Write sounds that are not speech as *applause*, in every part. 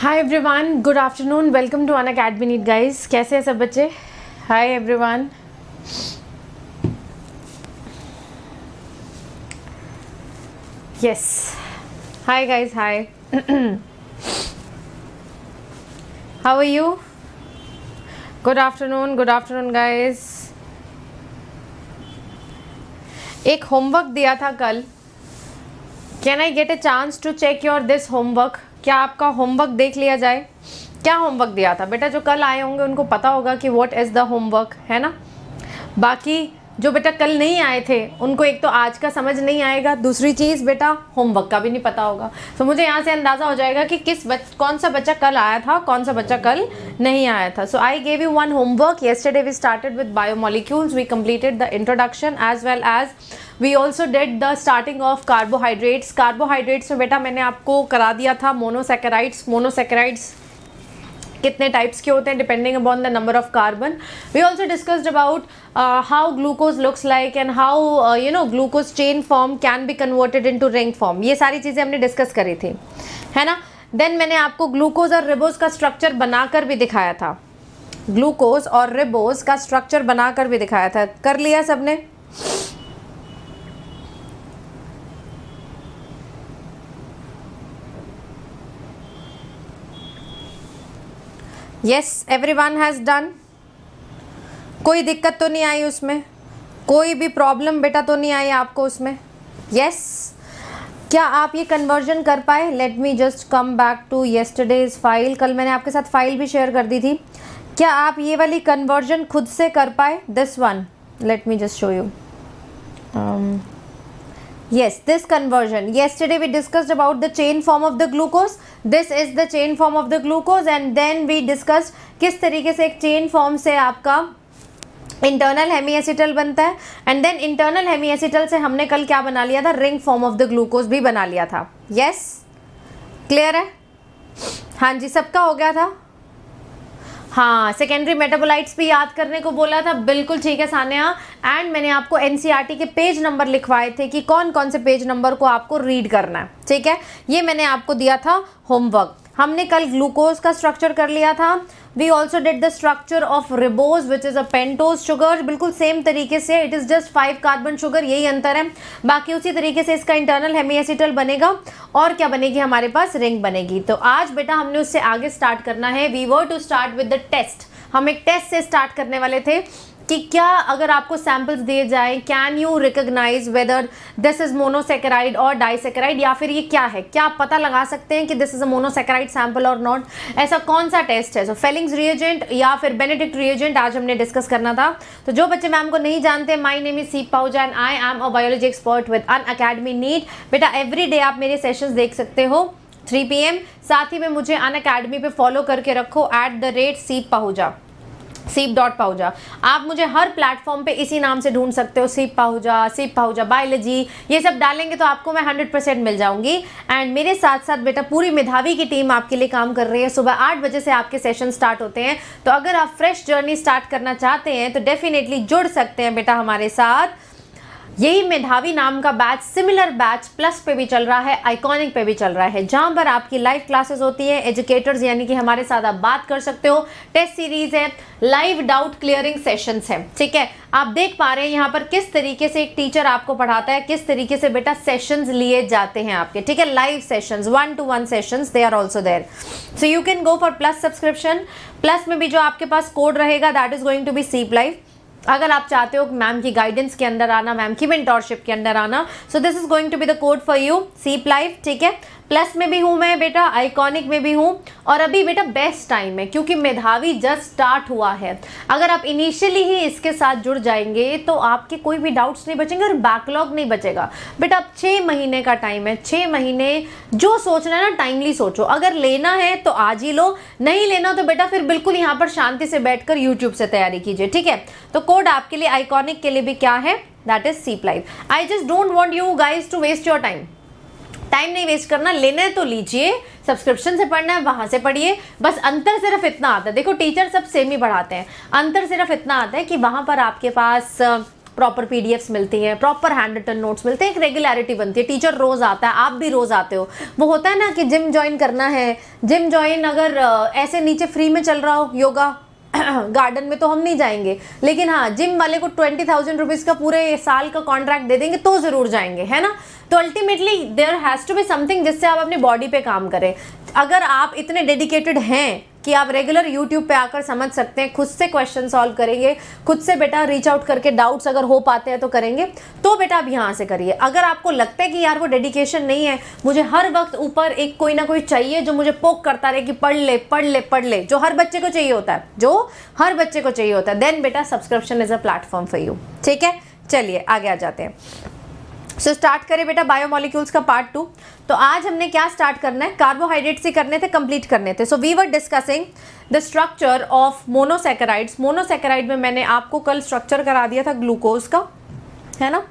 Hi everyone good afternoon welcome to Unacademy NEET guys कैसे हैं सब बच्चे hi everyone yes hi guys hi how are you good afternoon good afternoon guys एक homework दिया था कल can I get a chance to check your this homework क्या आपका होमवर्क देख लिया जाए क्या होमवर्क दिया था बेटा जो कल आए होंगे उनको पता होगा कि वॉट इज़ द होमवर्क है ना बाकी जो बेटा कल नहीं आए थे उनको एक तो आज का समझ नहीं आएगा दूसरी चीज़ बेटा होमवर्क का भी नहीं पता होगा तो मुझे यहाँ से अंदाज़ा हो जाएगा कि किस बच कौन सा बच्चा कल आया था कौन सा बच्चा कल नहीं आया था so I gave you one homework yesterday we started with molecules we completed the introduction as well as we also did the starting of carbohydrates carbohydrates में बेटा मैंने आपको करा दिया था मोनोसेकेराइड्स मोनोसेकेराइड्स कितने टाइप्स के होते हैं depending upon the number of carbon we also discussed about how glucose looks like and how you know glucose chain form can be converted into ring form ये सारी चीज़ें हमने discuss करी थी है ना देन मैंने आपको ग्लूकोज और रिबोज का स्ट्रक्चर बनाकर भी दिखाया था ग्लूकोज और रिबोज का स्ट्रक्चर बनाकर भी दिखाया था कर लिया सबने yes everyone has done कोई दिक्कत तो नहीं आई उसमें कोई भी प्रॉब्लम बेटा तो नहीं आई आपको उसमें यस yes. क्या आप ये कन्वर्जन कर पाए let me just come back to yesterday's file कल मैंने आपके साथ फाइल भी शेयर कर दी थी क्या आप ये वाली कन्वर्जन खुद से कर पाए this one let me just show you yes this conversion yesterday we discussed about the chain form of the glucose this is the chain form of the glucose and then we discussed किस तरीके से एक chain form से आपका internal hemiacetal बनता है and then internal hemiacetal से हमने कल क्या बना लिया था ring form of the glucose भी बना लिया था यस yes? क्लियर है हाँ जी सबका हो गया था हाँ सेकेंडरी मेटाबोलाइट्स भी याद करने को बोला था बिल्कुल ठीक है सानिया एंड मैंने आपको एन e के पेज नंबर लिखवाए थे कि कौन कौन से पेज नंबर को आपको रीड करना है ठीक है ये मैंने आपको दिया था होमवर्क हमने कल ग्लूकोज का स्ट्रक्चर कर लिया था we also did the structure of ribose which is a pentose sugar बिल्कुल सेम तरीके से it is just five carbon sugar यही अंतर है बाकी उसी तरीके से इसका इंटरनल हेमियासिटल बनेगा और क्या बनेगी हमारे पास रिंग बनेगी तो आज बेटा हमने उससे आगे स्टार्ट करना है we were to start with the test हम एक टेस्ट से स्टार्ट करने वाले थे कि क्या अगर आपको सैम्पल्स दिए जाए can you recognise whether this is monosaccharide और डाइसेकेराइड या फिर ये क्या है क्या आप पता लगा सकते हैं कि this is a monosaccharide sample और नॉट ऐसा कौन सा टेस्ट है सो फेलिंग्स रिएजेंट या फिर बेनेडिक्ट रिएजेंट आज हमने डिस्कस करना था तो जो बच्चे मैम को नहीं जानते माई name is Seep Pahuja and I am a biology expert with Unacademy NEET बेटा एवरी डे आप मेरे सेशन देख सकते हो 3 एम साथ ही में मुझे अन अकेडमी पर फॉलो करके रखो एट द रेट सीप पहुँचा सीप डॉट पाहुजा आप मुझे हर प्लेटफॉर्म पे इसी नाम से ढूंढ सकते हो सीप पाहुजा सीप पाहुजा बायोलॉजी ये सब डालेंगे तो आपको मैं हंड्रेड परसेंट मिल जाऊंगी एंड मेरे साथ साथ बेटा पूरी मेधावी की टीम आपके लिए काम कर रही है सुबह आठ बजे से आपके सेशन स्टार्ट होते हैं तो अगर आप फ्रेश जर्नी स्टार्ट करना चाहते हैं तो डेफिनेटली जुड़ सकते हैं बेटा हमारे साथ यही मेधावी नाम का बैच सिमिलर बैच प्लस पे भी चल रहा है आइकॉनिक पे भी चल रहा है जहां पर आपकी लाइव क्लासेस होती है एजुकेटर्स यानी कि हमारे साथ आप बात कर सकते हो टेस्ट सीरीज है लाइव डाउट क्लियरिंग सेशंस है ठीक है आप देख पा रहे हैं यहाँ पर किस तरीके से एक टीचर आपको पढ़ाता है किस तरीके से बेटा सेशंस लिए जाते हैं आपके ठीक है live sessions one to one sessions they are also there so you can go for plus subscription plus में भी जो आपके पास कोड रहेगा that is going to be Seep live अगर आप चाहते हो मैम की गाइडेंस के अंदर आना मैम की मेंटोरशिप के अंदर आना so this is going to be the code for you Seep life ठीक है प्लस में भी हूँ मैं बेटा आइकॉनिक में भी हूँ और अभी बेटा बेस्ट टाइम है क्योंकि मेधावी जस्ट स्टार्ट हुआ है अगर आप इनिशियली ही इसके साथ जुड़ जाएंगे तो आपके कोई भी डाउट्स नहीं बचेंगे और बैकलॉग नहीं बचेगा बेटा अब छः महीने का टाइम है छः महीने जो सोचना है ना टाइमली सोचो अगर लेना है तो आज ही लो नहीं लेना तो बेटा फिर बिल्कुल यहाँ पर शांति से बैठकर यूट्यूब से तैयारी कीजिए ठीक है तो कोड आपके लिए आइकॉनिक के लिए भी क्या है that is Seep life I just don't want you guys to waste your time time नहीं वेस्ट करना लेने तो लीजिए सब्सक्रिप्शन से पढ़ना है वहाँ से पढ़िए बस अंतर सिर्फ इतना आता है देखो टीचर सब सेम ही पढ़ाते हैं अंतर सिर्फ इतना आता है कि वहाँ पर आपके पास प्रॉपर पी मिलती हैं प्रॉपर हैंड रिटन नोट्स मिलते हैं एक रेगुलरिटी बनती है टीचर रोज़ आता है आप भी रोज़ आते हो वो होता है ना कि जिम ज्वाइन करना है जिम ज्वाइन अगर ऐसे नीचे फ्री में चल रहा हो योगा *coughs* गार्डन में तो हम नहीं जाएंगे लेकिन हाँ जिम वाले को ट्वेंटी थाउजेंड रुपीज़ का पूरे साल का कॉन्ट्रैक्ट दे देंगे तो ज़रूर जाएंगे है ना तो ultimately there has to be something जिससे आप अपने बॉडी पे काम करें अगर आप इतने डेडिकेटेड हैं कि आप रेगुलर यूट्यूब पे आकर समझ सकते हैं खुद से क्वेश्चन सॉल्व करेंगे खुद से बेटा रीच आउट करके डाउट्स अगर हो पाते हैं तो करेंगे तो बेटा आप यहाँ से करिए अगर आपको लगता है कि यार वो डेडिकेशन नहीं है मुझे हर वक्त ऊपर एक कोई ना कोई चाहिए जो मुझे पोक करता रहे कि पढ़ ले पढ़ ले पढ़ ले जो हर बच्चे को चाहिए होता है जो हर बच्चे को चाहिए होता है देन बेटा subscription is a platform for you ठीक है चलिए आगे आ जाते हैं सो स्टार्ट करें बेटा बायोमोलिक्यूल्स का पार्ट टू तो आज हमने क्या स्टार्ट करना है कार्बोहाइड्रेट से करने थे कंप्लीट करने थे so we were discussing the structure of monosaccharides monosaccharide में मैंने आपको कल स्ट्रक्चर करा दिया था ग्लूकोज का है ना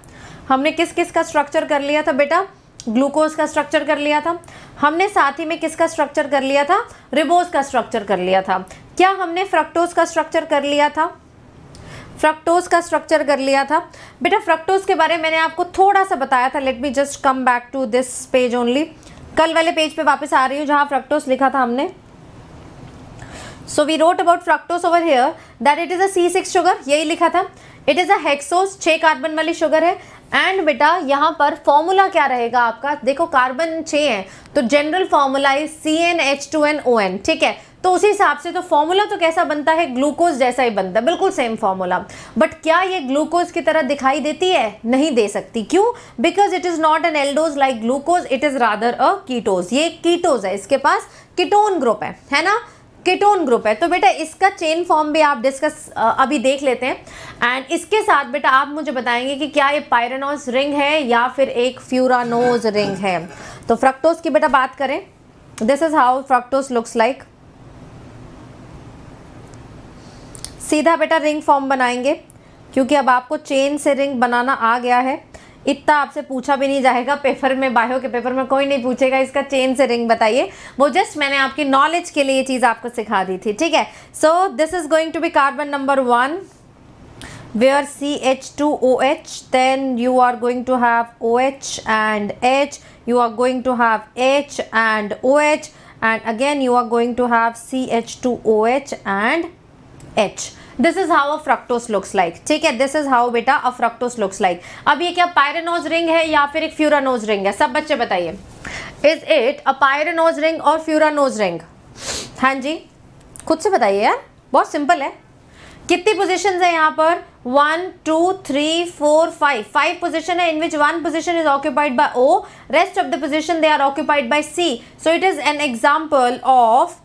हमने किस किस का स्ट्रक्चर कर लिया था बेटा ग्लूकोज का स्ट्रक्चर कर लिया था हमने साथ ही में किसका स्ट्रक्चर कर लिया था रिबोज का स्ट्रक्चर कर लिया था क्या हमने फ्रक्टोज का स्ट्रक्चर कर लिया था फ्रक्टोज का स्ट्रक्चर कर लिया था बेटा फ्रक्टोज के बारे में मैंने आपको थोड़ा सा बताया था let me just come back to this page only कल वाले पेज पे वापस आ रही हूँ जहाँ फ्रक्टोज लिखा था हमने so we wrote about fructose over here that it is a C six sugar यही लिखा था इट इज़ अक्सोज छह कार्बन वाली शुगर है एंड बेटा यहाँ पर फॉर्मूला क्या रहेगा आपका देखो कार्बन छे है तो general formula is C N H two N O N ठीक है तो उसी हिसाब से तो फॉर्मूला तो कैसा बनता है ग्लूकोज जैसा ही बनता है बिल्कुल सेम फॉर्मूला बट क्या ये ग्लूकोज की तरह दिखाई देती है नहीं दे सकती क्यों because it is not an aldose like glucose it is rather a ketose ये कीटोज है इसके पास कीटोन ग्रुप है है ना कीटोन ग्रुप है तो बेटा इसका चेन फॉर्म भी आप डिस्कस अभी देख लेते हैं एंड इसके साथ बेटा आप मुझे बताएंगे कि क्या ये पायरानोज रिंग है या फिर एक फ्यूरानोज रिंग है तो फ्रक्टोज की बेटा बात करें this is how fructose looks like सीधा बेटा रिंग फॉर्म बनाएंगे क्योंकि अब आपको चेन से रिंग बनाना आ गया है इतना आपसे पूछा भी नहीं जाएगा पेपर में बायो के पेपर में कोई नहीं पूछेगा इसका चेन से रिंग बताइए वो जस्ट मैंने आपकी नॉलेज के लिए ये चीज़ आपको सिखा दी थी ठीक है so this is going to be carbon number one we are C H two O H then you are going to have O H and H you are going to have H and O H and again you are going to have C H two O H and H this is how a fructose looks like ठीक है this is how बेटा अ fructose looks like अब ये क्या pyranose ring है या फिर एक फ्यूरानोज रिंग है सब बच्चे बताइए is it a pyranose ring और फ्यूरानोज रिंग हाँ जी खुद से बताइए यार बहुत सिंपल है कितनी पोजिशन है यहाँ पर one two three four five five position है in which one position is occupied by O rest of the position they are occupied by C so it is an example of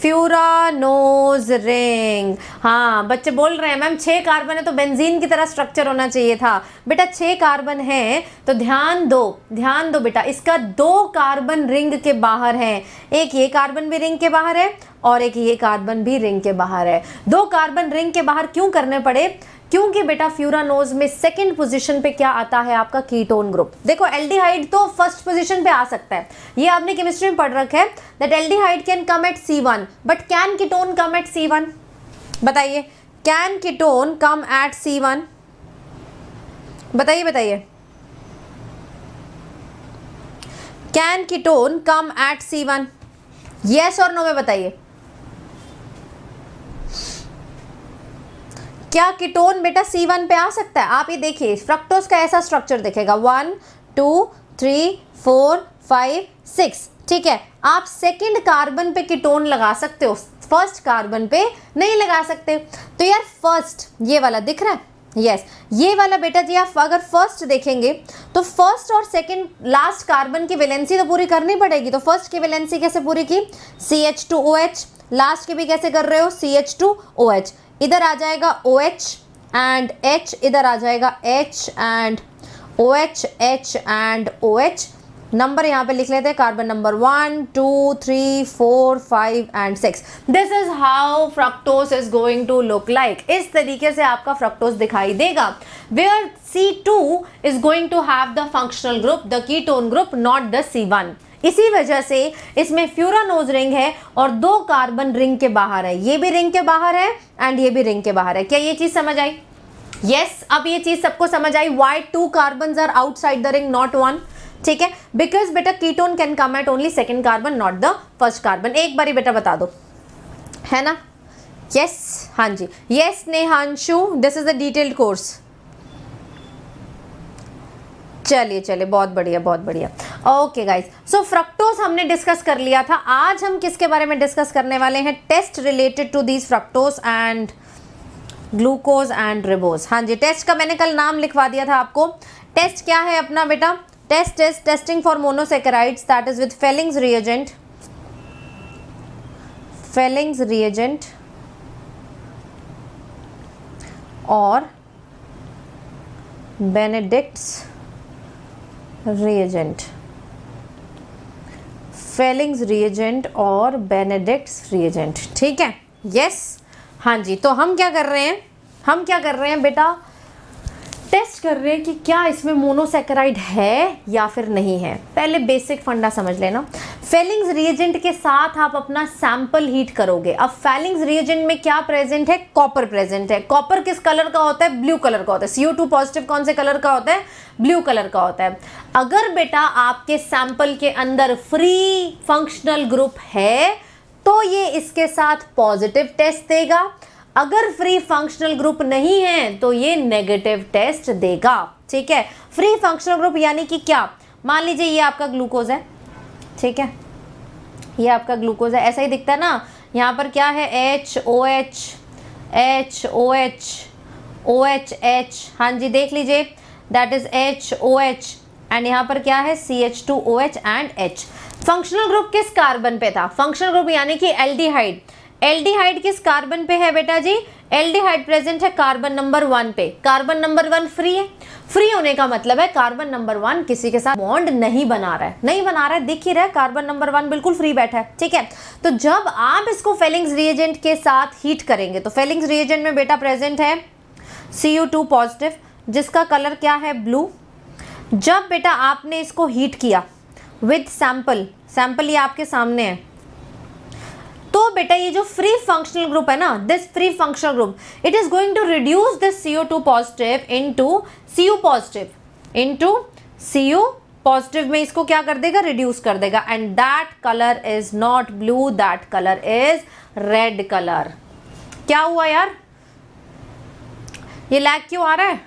furanose ring हाँ बच्चे बोल रहे हैं ma'am छः carbon है तो benzene की तरह स्ट्रक्चर होना चाहिए था बेटा छः कार्बन है तो ध्यान दो ध्यान दो बेटा इसका दो कार्बन रिंग के बाहर है एक ये कार्बन भी रिंग के बाहर है और एक ये कार्बन भी रिंग के बाहर है दो कार्बन रिंग के बाहर क्यों करने पड़े क्योंकि बेटा फ्यूरानोज में सेकंड पोजीशन पे क्या आता है आपका कीटोन ग्रुप देखो एल्डिहाइड तो फर्स्ट पोजीशन पे आ सकता है ये आपने केमिस्ट्री में पढ़ रखा है that aldehyde can come at C one but can ketone come at C one बताइए can ketone come at C one बताइए बताइए can ketone come at C one yes और नो में बताइए क्या कीटोन बेटा सी वन पे आ सकता है आप ये देखिए फ्रक्टोज का ऐसा स्ट्रक्चर देखेगा one two three four five six ठीक है आप सेकंड कार्बन पे कीटोन लगा सकते हो फर्स्ट कार्बन पे नहीं लगा सकते तो यार फर्स्ट ये वाला दिख रहा है यस yes. ये वाला बेटा जी आप अगर फर्स्ट देखेंगे तो फर्स्ट और सेकंड लास्ट कार्बन की वैलेंसी तो पूरी करनी पड़ेगी तो फर्स्ट की वैलेंसी कैसे पूरी की C H two O H last की भी कैसे कर रहे हो C H two O H इधर आ जाएगा ओ एच एंड एच इधर आ जाएगा H and O H H and O H number यहाँ पे लिख लेते हैं carbon number one two three four five and six this is how fructose is going to look like इस तरीके से आपका फ्रक्टोज दिखाई देगा where C two is going to have the functional group the ketone group not the C one इसी वजह से इसमें फ्यूरानोज रिंग है और दो कार्बन रिंग के बाहर है ये भी रिंग के बाहर है एंड ये भी रिंग के बाहर है क्या ये चीज़ समझ आई यस yes, अब ये चीज़ सबको समझ आई why two carbon are outside the ring not one ठीक है बिकॉज बेटा ketone can come at only second carbon not the first carbon एक बार बेटा बता दो है ना यस yes, हाँ जी yes Nehanshu this is the detailed course चलिए चलिए बहुत बढ़िया बहुत बढ़िया ओके गाइस सो फ्रक्टोज हमने डिस्कस कर लिया था आज हम किसके बारे में डिस्कस करने वाले हैं test related to these fructose and glucose and ribose हाँ जी टेस्ट का मैंने कल नाम लिखवा दिया था आपको टेस्ट क्या है अपना बेटा test is testing for monosaccharides that is with Fehling's reagent Fehling's reagent और बेनेडिक्ट्स रिएजेंट फेलिंग्स रिएजेंट और बेनेडिक्ट्स रिएजेंट ठीक है यस yes? हाँ जी तो हम क्या कर रहे हैं हम क्या कर रहे हैं बेटा टेस्ट कर रहे हैं कि क्या इसमें मोनोसेकेराइड है या फिर नहीं है पहले बेसिक फंडा समझ लेना फेलिंग्स रिएजेंट के साथ आप अपना सैंपल हीट करोगे अब फेलिंग्स रिएजेंट में क्या प्रेजेंट है कॉपर प्रेजेंट है कॉपर किस कलर का होता है ब्लू कलर का होता है सीओ टू पॉजिटिव कौन से कलर का होता है ब्लू कलर का होता है अगर बेटा आपके सैंपल के अंदर फ्री फंक्शनल ग्रुप है तो ये इसके साथ पॉजिटिव टेस्ट देगा अगर फ्री फंक्शनल ग्रुप नहीं है तो ये नेगेटिव टेस्ट देगा ठीक है फ्री फंक्शनल ग्रुप यानी कि क्या मान लीजिए ये आपका ग्लूकोज है ठीक है ये आपका ग्लूकोज है ऐसा ही दिखता है ना यहाँ पर क्या है H O H H O H O H H हाँ जी देख लीजिए that is H O H and यहाँ पर क्या है C H two O H and H functional group किस कार्बन पे था फंक्शनल ग्रुप यानी कि एल्डिहाइड एल्डिहाइड किस कार्बन पे है बेटा जी एल्डिहाइड प्रेजेंट है कार्बन नंबर वन पे कार्बन नंबर वन फ्री है फ्री होने का मतलब है कार्बन नंबर वन किसी के साथ बॉन्ड नहीं बना रहा है नहीं बना रहा है दिख ही रहा है कार्बन नंबर वन बिल्कुल फ्री बैठा है ठीक है तो जब आप इसको फेलिंग्स रिएजेंट के साथ हीट करेंगे तो फेलिंग्स रिएजेंट में बेटा प्रेजेंट है सी पॉजिटिव जिसका कलर क्या है ब्लू जब बेटा आपने इसको हीट किया विथ सैंपल सैंपल ये आपके सामने है तो बेटा ये जो फ्री फंक्शनल ग्रुप है ना this free functional group it is going to reduce this C two positive into C U positive into C U positive में इसको क्या कर देगा रिड्यूस कर देगा and that colour is not blue that colour is red colour क्या हुआ यार ये लैग क्यों आ रहा है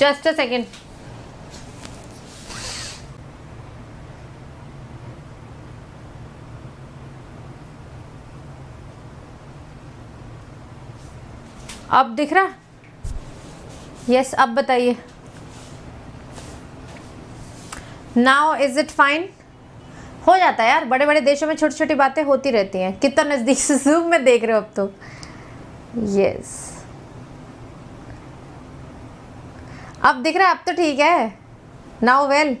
जस्ट अ सेकेंड अब दिख रहा यस अब बताइए नाउ इज इट फाइन हो जाता है यार बड़े बड़े देशों में छोटी छोटी बातें होती रहती हैं कितना नज़दीक से जूम में देख रहे हो अब तो यस अब दिख रहा है अब तो ठीक है नाउ वेल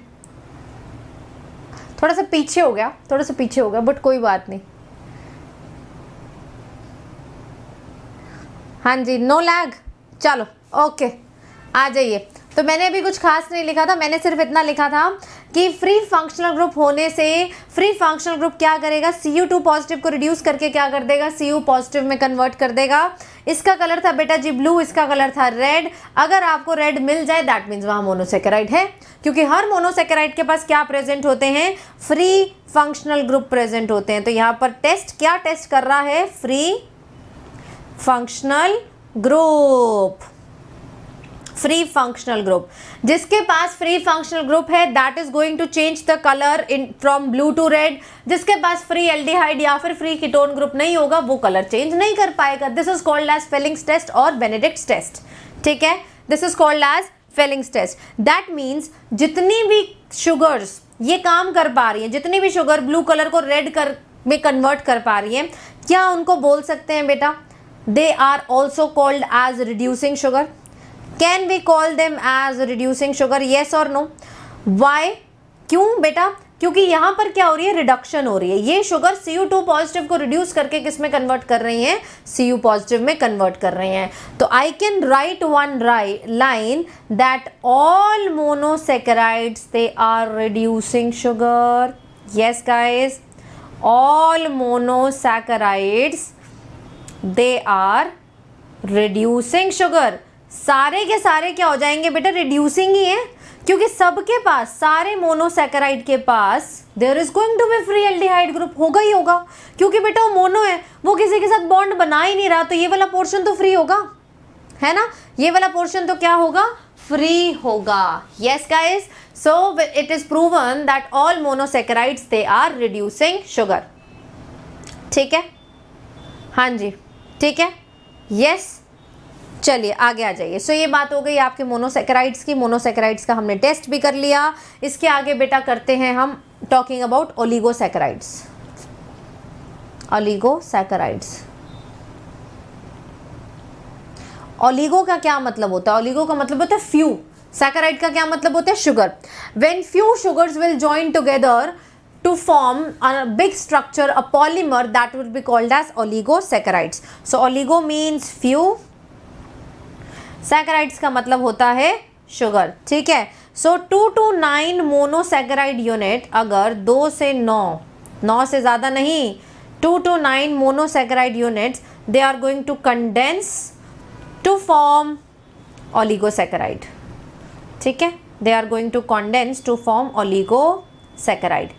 थोड़ा सा पीछे हो गया थोड़ा सा पीछे हो गया बट कोई बात नहीं हाँ जी नो लैग चलो ओके आ जाइए तो मैंने अभी कुछ खास नहीं लिखा था मैंने सिर्फ इतना लिखा था कि फ्री फंक्शनल ग्रुप होने से फ्री फंक्शनल ग्रुप क्या करेगा सी यू टू पॉजिटिव को रिड्यूस करके क्या कर देगा सी यू पॉजिटिव में कन्वर्ट कर देगा इसका कलर था बेटा जी ब्लू इसका कलर था रेड अगर आपको रेड मिल जाए दैट मीन्स वहाँ मोनोसेकेराइड है क्योंकि हर मोनोसेकेराइड के पास क्या प्रेजेंट होते हैं फ्री फंक्शनल ग्रुप प्रेजेंट होते हैं तो यहाँ पर टेस्ट क्या टेस्ट कर रहा है free functional group free functional group जिसके पास फ्री फंक्शनल ग्रुप है that is going to change the colour in from blue to red जिसके पास फ्री एल्डिहाइड या फिर फ्री कीटोन ग्रुप नहीं होगा वो कलर चेंज नहीं कर पाएगा this is called as Fehling's test और बेनेडिक्ट टेस्ट ठीक है this is called as Fehling's test that means जितनी भी शुगर्स ये काम कर पा रही हैं जितनी भी शुगर ब्लू कलर को रेड कर में कन्वर्ट कर पा रही हैं क्या उनको बोल सकते हैं बेटा they are also called as reducing sugar can we call them as reducing sugar yes or no why क्यों बेटा क्योंकि यहां पर क्या हो रही है रिडक्शन हो रही है ये sugar C U two positive को रिड्यूस करके किस में कन्वर्ट कर रही है सी यू पॉजिटिव में कन्वर्ट कर रहे हैं तो I can write one write line that all monosaccharides they are reducing sugar yes guys all monosaccharides they are reducing sugar सारे के सारे क्या हो जाएंगे बेटा रिड्यूसिंग ही है क्योंकि सबके पास सारे मोनोसेकेराइड के पास there is going to be free aldehyde group होगा ही होगा क्योंकि बेटा वो मोनो है वो किसी के साथ बॉन्ड बना ही नहीं रहा तो ये वाला पोर्शन तो फ्री होगा है ना ये वाला पोर्शन तो क्या होगा फ्री होगा yes guys so it is proven that all monosaccharides they are reducing sugar ठीक है हाँ जी ठीक है यस चलिए आगे आ जाइए सो so, ये बात हो गई आपके मोनोसेक्राइड्स की मोनोसेक्राइड्स का हमने टेस्ट भी कर लिया इसके आगे बेटा करते हैं हम talking about oligosaccharides oligosaccharides oligo का क्या मतलब होता है ओलिगो का मतलब होता है फ्यू सैकराइड का क्या मतलब होता है sugar when few sugars will join together to form a big structure, a polymer that will be called as oligosaccharides. So oligo means few. Saccharides का मतलब होता है शुगर ठीक है so two to nine monosaccharide unit अगर दो से नौ नौ से ज़्यादा नहीं two to nine monosaccharide units they are going to condense to form oligosaccharide ठीक है they are going to condense to form oligosaccharide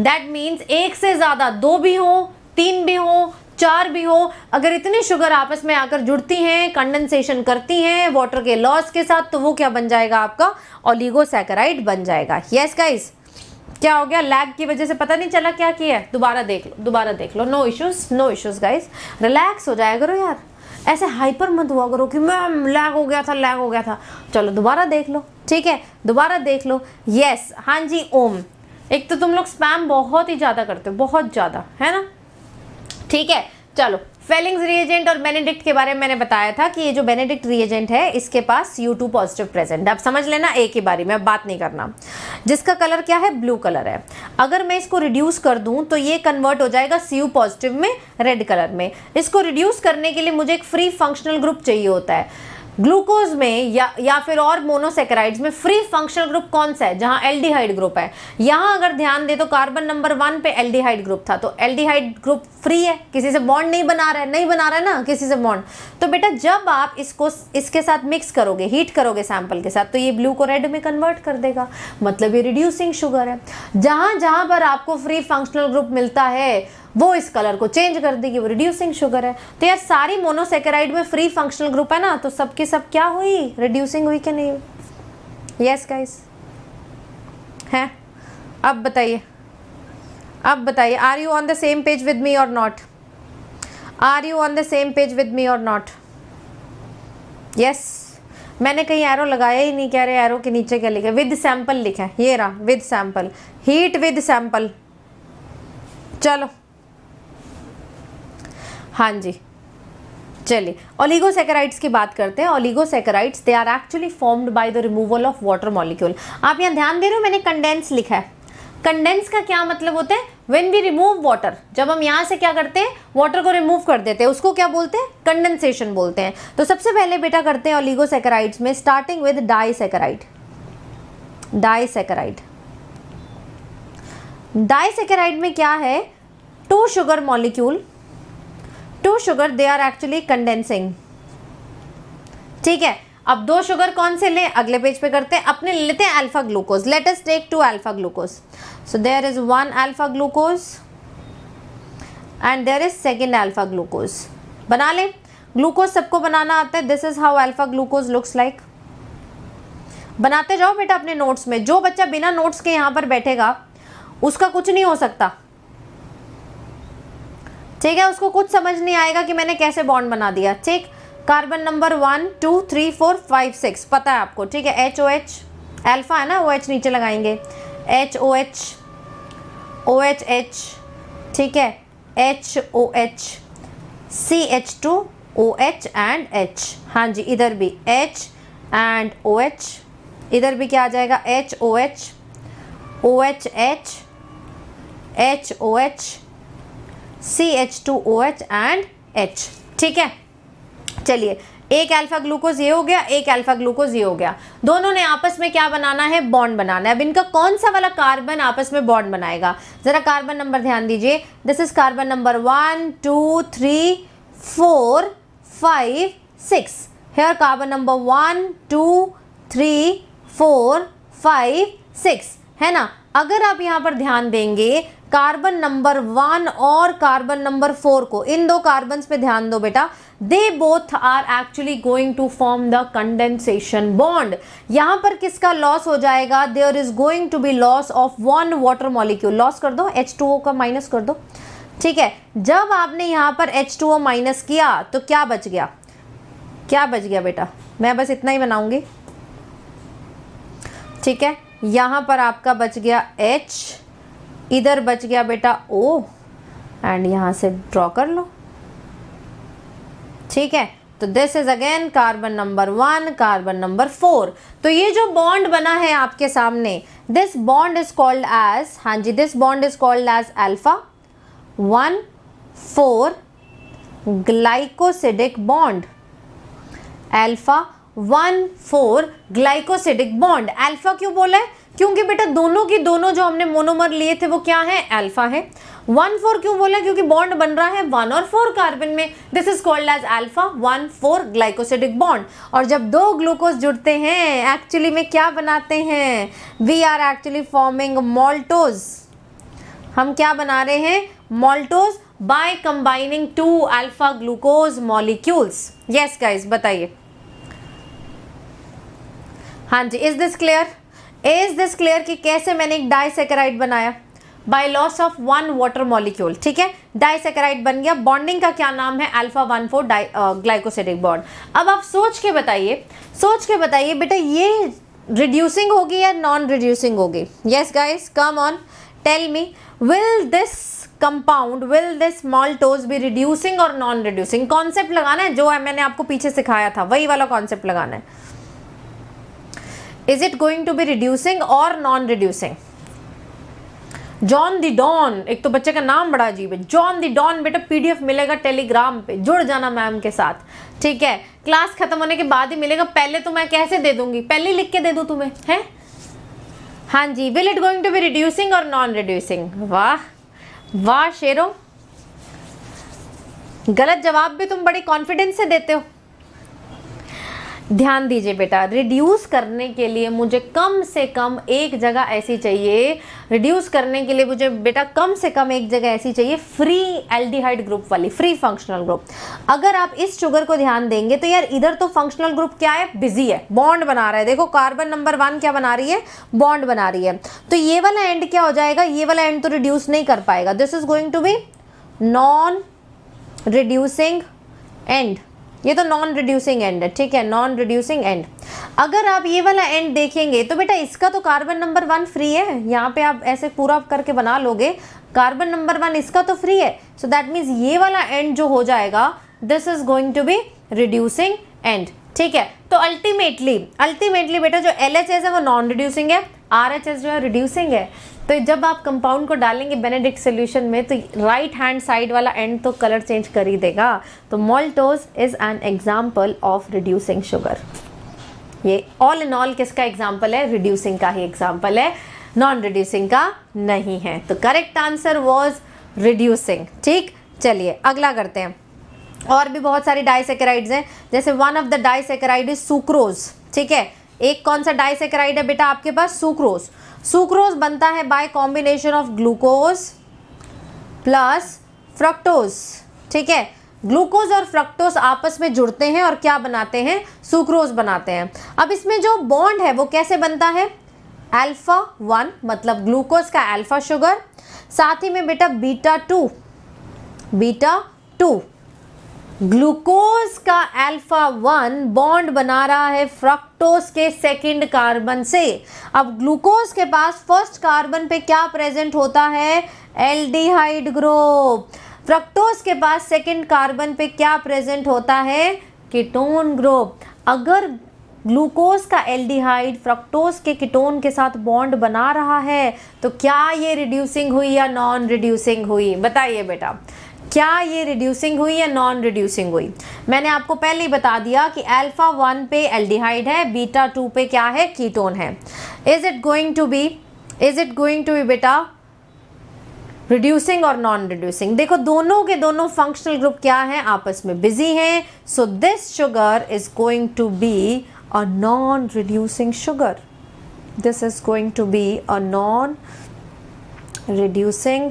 that means एक से ज़्यादा दो भी हो तीन भी हो चार भी हो अगर इतनी शुगर आपस में आकर जुड़ती हैं कंडेंसेशन करती हैं वाटर के लॉस के साथ तो वो क्या बन जाएगा आपका ओलिगोसैकराइड बन जाएगा यस yes, गाइस क्या हो गया लैग की वजह से पता नहीं चला क्या किया है दोबारा देख लो दोबारा देख लो no issues no issues guys relax हो जाया करो यार ऐसे हाइपर मत हुआ करो कि मैम लैग हो गया था लैग हो गया था चलो दोबारा देख लो ठीक है दोबारा देख लो यस हाँ जी ओम एक तो तुम लोग स्पैम बहुत ही ज़्यादा करते हो बहुत ज़्यादा है ना ठीक है चलो फेलिंग्स रिएजेंट और बेनेडिक्ट के बारे में मैंने बताया था कि ये जो बेनेडिक्ट रिएजेंट है इसके पास यू टू पॉजिटिव प्रेजेंट आप समझ लेना एक ही बारी में अब बात नहीं करना जिसका कलर क्या है ब्लू कलर है अगर मैं इसको रिड्यूस कर दूं तो ये कन्वर्ट हो जाएगा सी यू पॉजिटिव में रेड कलर में इसको रिड्यूस करने के लिए मुझे एक फ्री फंक्शनल ग्रुप चाहिए होता है ग्लूकोज में या या फिर और मोनोसेक्राइड्स में फ्री फंक्शनल ग्रुप कौन सा है जहां एल्डिहाइड ग्रुप है यहां अगर ध्यान दे तो कार्बन नंबर वन पे एल्डिहाइड ग्रुप था तो एल्डिहाइड ग्रुप फ्री है किसी से बॉन्ड नहीं बना रहा है नहीं बना रहा है ना किसी से बॉन्ड तो बेटा जब आप इसको इसके साथ मिक्स करोगे हीट करोगे सैंपल के साथ तो ये ब्लू को रेड में कन्वर्ट कर देगा मतलब ये रिड्यूसिंग शुगर है जहां जहां पर आपको फ्री फंक्शनल ग्रुप मिलता है वो इस कलर को चेंज कर देगी वो रिड्यूसिंग शुगर है तो यार सारी मोनोसेकेराइड में फ्री फंक्शनल ग्रुप है ना तो सबकी सब क्या हुई रिड्यूसिंग हुई कि नहीं यस गाइस है अब बताइए अब बताइए are you on the same page with me और not are you on the same page with me और नॉट यस मैंने कहीं एरो लगाया ही नहीं कह रहे एरो के नीचे क्या लिखा विद सैंपल लिखा है ये रहा with sample heat with sample चलो हाँ जी चलिए ओलिगोसेकेराइड्स की बात करते हैं oligosaccharides they are actually formed by the removal of water molecule आप यहाँ ध्यान दे रहे हो मैंने कंडेंस लिखा है कंडेंस का क्या मतलब होता है वेन वी रिमूव वाटर जब हम यहाँ से क्या करते हैं वाटर को रिमूव कर देते हैं उसको क्या बोलते हैं कंडेंसेशन बोलते हैं तो सबसे पहले बेटा करते हैं ओलिगोसेकेराइड्स में starting with disaccharide di disaccharide में क्या है two sugar molecule two sugar they are actually condensing ठीक है अब दो शुगर कौन से लें अगले पेज पे करते हैं अपने लेते हैं alpha glucose let us take two alpha glucose so there is one alpha glucose and there is second alpha glucose बना लें ग्लूकोज सबको बनाना आता है this is how alpha glucose looks like बनाते जाओ बेटा अपने नोट्स में जो बच्चा बिना नोट्स के यहाँ पर बैठेगा उसका कुछ नहीं हो सकता ठीक है उसको कुछ समझ नहीं आएगा कि मैंने कैसे बॉन्ड बना दिया ठीक carbon number one two three four five six पता है आपको ठीक है एच ओ एच एल्फा है ना ओ एच नीचे लगाएंगे H O H O H H ठीक है H O H C H two O H and H हाँ जी इधर भी एच एंड ओ एच इधर भी क्या आ जाएगा H O H O H H H O H C H two O H and H ठीक है चलिए एक अल्फा ग्लूकोज ये हो गया एक अल्फा ग्लूकोज ये हो गया दोनों ने आपस में क्या बनाना है बॉन्ड बनाना है अब इनका कौन सा वाला कार्बन आपस में बॉन्ड बनाएगा ज़रा कार्बन नंबर ध्यान दीजिए this is carbon number one two three four five six here carbon number one two three four five six है ना अगर आप यहाँ पर ध्यान देंगे कार्बन नंबर वन और कार्बन नंबर फोर को इन दो कार्बन पे ध्यान दो बेटा they both are actually going to form the condensation bond यहां पर किसका लॉस हो जाएगा there is going to be loss of one water molecule loss कर दो एच टू ओ का माइनस कर दो ठीक है जब आपने यहां पर एच टू ओ माइनस किया तो क्या बच गया क्या बच गया बेटा मैं बस इतना ही बनाऊंगी ठीक है यहां पर आपका बच गया एच इधर बच गया बेटा ओ एंड यहाँ से ड्रॉ कर लो ठीक है तो this is again carbon number one carbon number four तो ये जो बॉन्ड बना है आपके सामने this bond is called as हाँ जी this bond is called as alpha one four glycosidic bond alpha one four glycosidic bond alpha क्यों बोला है क्योंकि बेटा दोनों की दोनों जो हमने मोनोमर लिए थे वो क्या है अल्फा है वन फोर क्यों बोला क्योंकि बॉन्ड बन रहा है वन और फोर कार्बन में this is called as alpha one four glycosidic bond और जब दो ग्लूकोज जुड़ते हैं एक्चुअली में क्या बनाते हैं we are actually forming maltose हम क्या बना रहे हैं maltose by combining two alpha glucose molecules yes guys बताइए हाँ जी is this clear is this clear कि कैसे मैंने एक डाइसेकेराइड बनाया by loss of one water molecule ठीक है डाइसेकेराइड बन गया बॉन्डिंग का क्या नाम है alpha one four di glycosidic bond अब आप सोच के बताइए सोच के बताइए बेटा ये रिड्यूसिंग होगी या नॉन रिड्यूसिंग होगी yes guys come on tell me will this compound will this those be reducing और नॉन रिड्यूसिंग कॉन्सेप्ट लगाना है जो मैंने आपको पीछे सिखाया था वही वाला कॉन्सेप्ट लगाना है is it going to be reducing और non reducing John the Don एक तो बच्चे का नाम बड़ा अजीब है जॉन दी डॉन बेटा पीडीएफ मिलेगा टेलीग्राम पे जुड़ जाना मैम के साथ ठीक है क्लास खत्म होने के बाद ही मिलेगा पहले तो मैं कैसे दे दूंगी पहले लिख के दे दू तुम्हें है हाँ जी will it going to be reducing और नॉन रिड्यूसिंग वाह वाह शेरों गलत जवाब भी तुम बड़ी कॉन्फिडेंस से देते हो ध्यान दीजिए बेटा रिड्यूस करने के लिए मुझे कम से कम एक जगह ऐसी चाहिए रिड्यूस करने के लिए मुझे बेटा कम से कम एक जगह ऐसी चाहिए फ्री एल्डिहाइड ग्रुप वाली फ्री फंक्शनल ग्रुप अगर आप इस शुगर को ध्यान देंगे तो यार इधर तो फंक्शनल ग्रुप क्या है बिजी है बॉन्ड बना रहा है देखो कार्बन नंबर वन क्या बना रही है बॉन्ड बना रही है तो ये वाला एंड क्या हो जाएगा ये वाला एंड तो रिड्यूस नहीं कर पाएगा this is going to be non reducing and ये तो नॉन रिड्यूसिंग एंड है ठीक है नॉन रिड्यूसिंग एंड अगर आप ये वाला एंड देखेंगे तो बेटा इसका तो कार्बन नंबर वन फ्री है यहाँ पे आप ऐसे पूरा करके बना लोगे कार्बन नंबर वन इसका तो फ्री है सो दैट मीन्स ये वाला एंड जो हो जाएगा this is going to be reducing end ठीक है तो अल्टीमेटली अल्टीमेटली बेटा जो एल है वो नॉन रिड्यूसिंग है आर जो है रिड्यूसिंग है तो जब आप कंपाउंड को डालेंगे बेनेडिक्ट सोल्यूशन में तो राइट हैंड साइड वाला एंड तो कलर चेंज कर ही देगा तो maltose is an example of reducing sugar ये ऑल इन ऑल किसका एग्जाम्पल है रिड्यूसिंग का ही एग्जाम्पल है नॉन रिड्यूसिंग का नहीं है तो करेक्ट आंसर वॉज रिड्यूसिंग ठीक चलिए अगला करते हैं और भी बहुत सारे डाइसेकेराइड्स हैं जैसे one of the disaccharide is sucrose ठीक है एक कौन सा डाइसेकेराइड है बेटा आपके पास सुक्रोज सुक्रोज बनता है by combination of glucose plus fructose ठीक है ग्लूकोज और फ्रक्टोज आपस में जुड़ते हैं और क्या बनाते हैं सुक्रोज बनाते हैं अब इसमें जो बॉन्ड है वो कैसे बनता है अल्फा वन मतलब ग्लूकोज का अल्फा शुगर साथ ही में बेटा beta two beta two glucose का अल्फा वन बॉन्ड बना रहा है फ्रक्टोज के सेकंड कार्बन से अब ग्लूकोज के पास फर्स्ट कार्बन पे क्या प्रेजेंट होता है एल्डिहाइड ग्रुप फ्रक्टोज के पास सेकंड कार्बन पे क्या प्रेजेंट होता है कीटोन ग्रुप अगर ग्लूकोज का एल्डिहाइड फ्रक्टोज के कीटोन के साथ बॉन्ड बना रहा है तो क्या ये रिड्यूसिंग हुई या नॉन रिड्यूसिंग हुई बताइए बेटा क्या ये रिड्यूसिंग हुई या नॉन रिड्यूसिंग हुई मैंने आपको पहले ही बता दिया कि अल्फा वन पे एल्डिहाइड है बीटा टू पे क्या है कीटोन है is it going to be is it going to be बेटा रिड्यूसिंग और नॉन रिड्यूसिंग देखो दोनों के दोनों फंक्शनल ग्रुप क्या हैं आपस में बिजी हैं so this sugar is going to be a non reducing sugar this is going to be a non reducing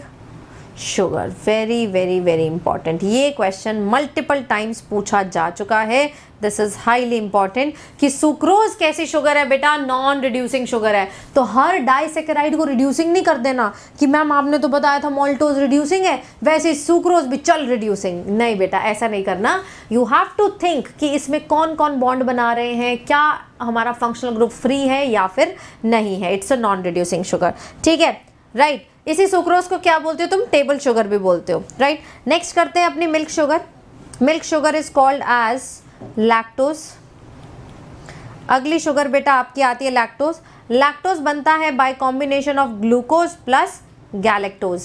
sugar very very very important ये क्वेश्चन मल्टीपल टाइम्स पूछा जा चुका है दिस इज हाईली इंपॉर्टेंट कि sucrose कैसी sugar है बेटा non reducing sugar है तो हर डाइसेकेराइड को रिड्यूसिंग नहीं कर देना कि मैम आपने तो बताया था मोल्टोज रिड्यूसिंग है वैसे सुक्रोज भी चल रिड्यूसिंग नहीं बेटा ऐसा नहीं करना यू हैव टू थिंक कि इसमें कौन कौन बॉन्ड बना रहे हैं क्या हमारा फंक्शनल ग्रुप फ्री है या फिर नहीं है it's a non reducing sugar ठीक है राइट right. इसी सुक्रोज को क्या बोलते हो तुम टेबल शुगर भी बोलते हो राइट right? नेक्स्ट करते हैं अपनी milk sugar milk sugar is called as lactose अगली शुगर बेटा आपकी आती है लैक्टोज लैक्टोज बनता है by combination of glucose plus galactose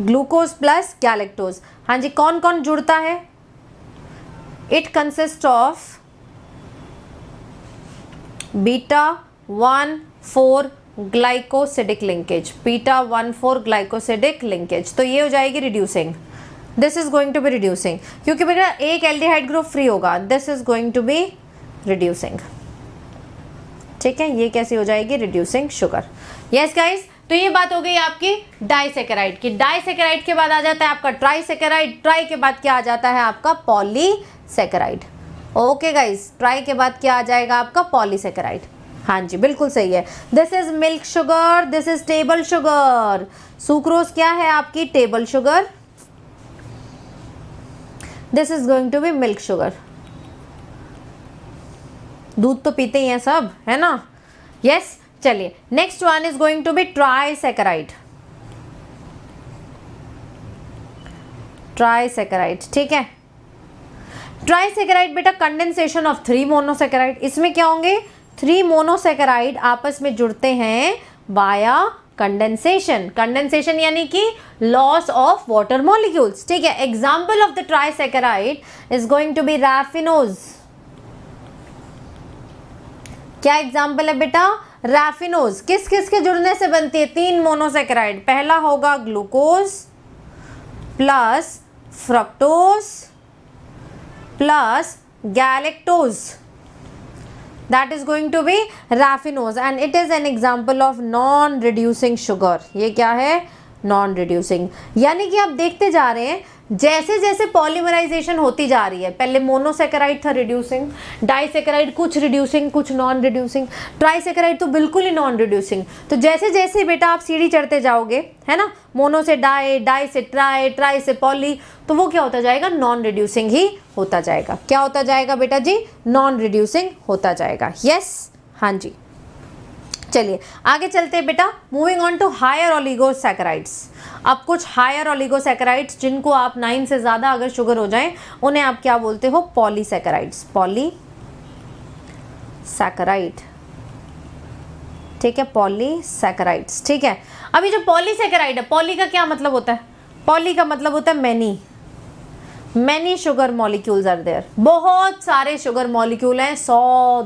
glucose plus galactose हाँ जी कौन कौन जुड़ता है it consist of beta one four glycosidic linkage beta one four glycosidic linkage तो ये हो जाएगी reducing this is going to be reducing क्योंकि बेटा एक एल्डिहाइड ग्रुप फ्री होगा this is going to be reducing ठीक है ये कैसी हो जाएगी रिड्यूसिंग शुगर यस गाइज तो ये बात हो गई आपकी डाइसेकेराइड की डाइसेकेराइड के बाद आ जाता है आपका ट्राइसेकेराइड ट्राई के बाद क्या आ जाता है आपका पॉलीसेकेराइड ओके गाइस ट्राई के बाद क्या आ जाएगा आपका पॉलीसेकेराइड हाँ जी बिल्कुल सही है this is milk sugar this is table sugar sucrose क्या है आपकी table sugar this is going to be milk sugar दूध तो पीते ही हैं सब है ना यस yes? चलिए next one is going to be tri tri saccharide ठीक है ट्राई सेकराइड बेटा कंडेंसेशन ऑफ थ्री मोनोसेकराइड इसमें क्या होंगे थ्री मोनोसेकेराइड आपस में जुड़ते हैं बाया कंडेंसेशन कंडेंसेशन यानी कि लॉस ऑफ वाटर मॉलिक्यूल्स ठीक है example of the trisaccharide is going to be raffinose क्या एग्जाम्पल है बेटा रैफिनोज किस किस के जुड़ने से बनती है तीन मोनोसेकेराइड पहला होगा glucose plus fructose plus galactose that is going to be raffinose and it is an example of non reducing sugar ये क्या है नॉन रिड्यूसिंग यानी कि आप देखते जा रहे हैं जैसे जैसे पॉलीमराइजेशन होती जा रही है पहले मोनोसेकेराइड था रिड्यूसिंग डाइसेकेराइड कुछ रिड्यूसिंग कुछ नॉन रिड्यूसिंग ट्राइसेकेराइड तो बिल्कुल ही नॉन रिड्यूसिंग तो जैसे जैसे बेटा आप सीढ़ी चढ़ते जाओगे है ना मोनो से डाई डाई से ट्राई ट्राई से पॉली तो वो क्या होता जाएगा नॉन रिड्यूसिंग ही होता जाएगा क्या होता जाएगा बेटा जी नॉन रिड्यूसिंग होता जाएगा यस हाँ जी चलिए आगे चलते हैं बेटा moving on to higher oligosaccharides अब कुछ हायर ओलिगोसैकराइड्स जिनको आप नाइन से ज़्यादा अगर शुगर हो जाए उन्हें आप क्या बोलते हो पॉलीसैकराइड्स पॉली सैकराइड ठीक है पॉलीसैकराइड्स ठीक है अभी ये जो पॉलीसैकराइड है पॉली का क्या मतलब होता है पॉली का मतलब होता है many many sugar molecules are there बहुत सारे शुगर मॉलिक्यूल हैं सौ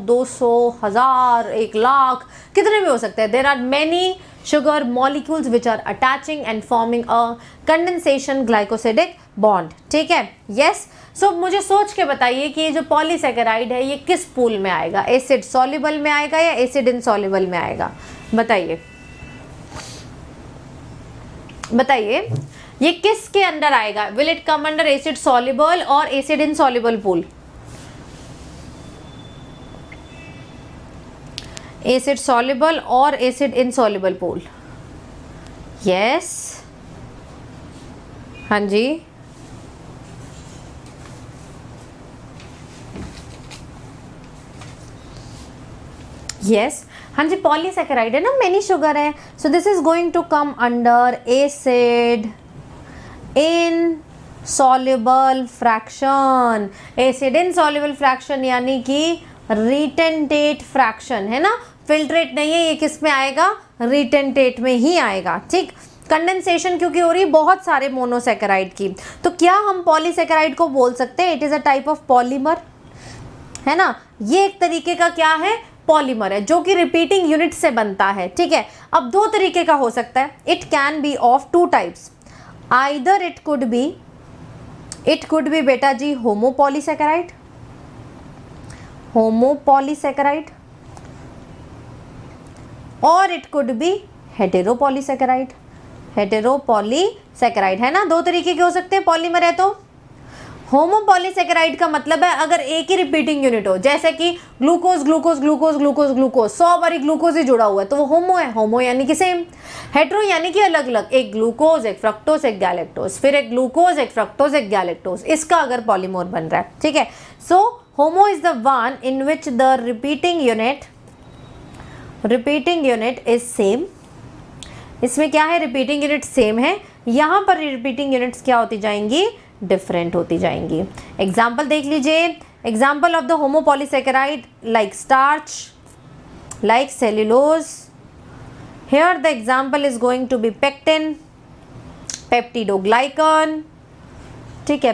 दो सौ हज़ार एक लाख कितने भी हो सकते हैं there are many sugar molecules which are attaching and forming a condensation glycosidic bond ठीक है यस सो so, मुझे सोच के बताइए कि ये जो पॉलीसेकेराइड है ये किस पूल में आएगा एसिड सॉलिबल में आएगा या एसिड इनसॉल्युबल में आएगा बताइए बताइए ये किसके अंडर आएगा will it come under acid soluble और acid insoluble pool acid soluble और acid insoluble pool yes हाँ जी यस हां हाँ जी पॉलीसेकेराइड है ना मेनी शुगर है so this is going to come under acid insoluble fraction acid insoluble fraction यानी कि रिटेंटेट फ्रैक्शन है ना फिल्ट्रेट नहीं है ये किस में आएगा रिटेंटेट में ही आएगा ठीक कंडेंसेशन क्योंकि हो रही बहुत सारे मोनोसेकेराइड की तो क्या हम पॉलीसेकेराइड को बोल सकते हैं it is a type of polymer है ना ये एक तरीके का क्या है पॉलीमर है जो कि रिपीटिंग यूनिट से बनता है ठीक है अब दो तरीके का हो सकता है it can be of two types either it could be it could be बेटा जी होमोपोलीसेकेराइड होमोपोलीसेकेराइड और it could be heteropolysaccharide heteropolysaccharide है ना दो तरीके के हो सकते हैं पॉलीमर है तो होमोपॉलीसेकेराइड का मतलब है अगर एक ही रिपीटिंग यूनिट हो जैसे कि glucose glucose glucose glucose glucose सौ बारी ग्लूकोज ही जुड़ा हुआ है तो वो होमो है होमो यानी कि सेम हेट्रो यानी कि अलग अलग एक ग्लूकोज एक फ्रक्टोज एक गैलेक्टोज फिर एक ग्लूकोज एक फ्रक्टोज एक गैलेक्टोज इसका अगर पॉलीमोर बन रहा है ठीक है so homo is the one in which the repeating unit repeating unit is same इसमें क्या है रिपीटिंग यूनिट सेम है यहाँ पर रिपीटिंग यूनिट्स क्या होती जाएंगी डिफरेंट होती जाएंगी एग्जाम्पल देख लीजिए example of the homopolysaccharide like starch like cellulose here the example is going to be pectin peptidoglycan ठीक है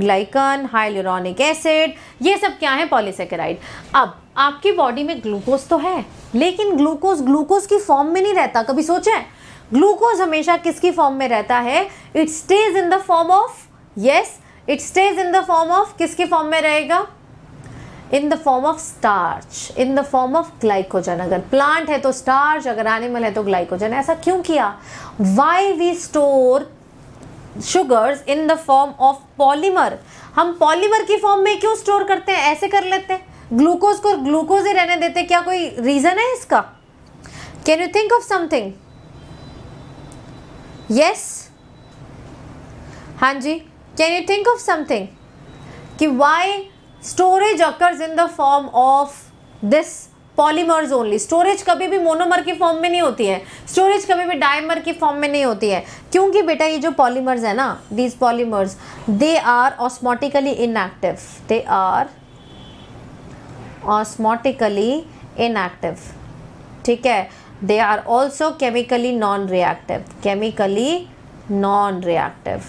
ग्लाइकन हाइलोरॉनिक एसिड ये सब क्या है पॉलीसेकेराइड अब आपकी बॉडी में ग्लूकोज तो है लेकिन ग्लूकोज ग्लूकोज की फॉर्म में नहीं रहता कभी सोचें ग्लूकोज हमेशा किसकी फॉर्म में रहता है it stays in the form of yes it stays in the form of किसके फॉर्म में रहेगा in the form of starch in the form of glycogen अगर प्लांट है तो स्टार्च अगर एनिमल है तो ग्लाइकोजन ऐसा क्यों किया why we store sugars in the form of polymer हम पॉलीमर की फॉर्म में क्यों स्टोर करते हैं ऐसे कर लेते हैं ग्लूकोज को ग्लूकोज ही रहने देते क्या कोई रीज़न है इसका can you think of something yes हाँ जी can you think of something कि why storage occurs in the form of this polymers only storage कभी भी मोनोमर की फॉर्म में नहीं होती है स्टोरेज कभी भी डायमर की फॉर्म में नहीं होती है क्योंकि बेटा ये जो पॉलीमर्स है ना these polymers they are osmotically inactive they are osmotically inactive ठीक है They are also chemically non-reactive. Chemically non-reactive.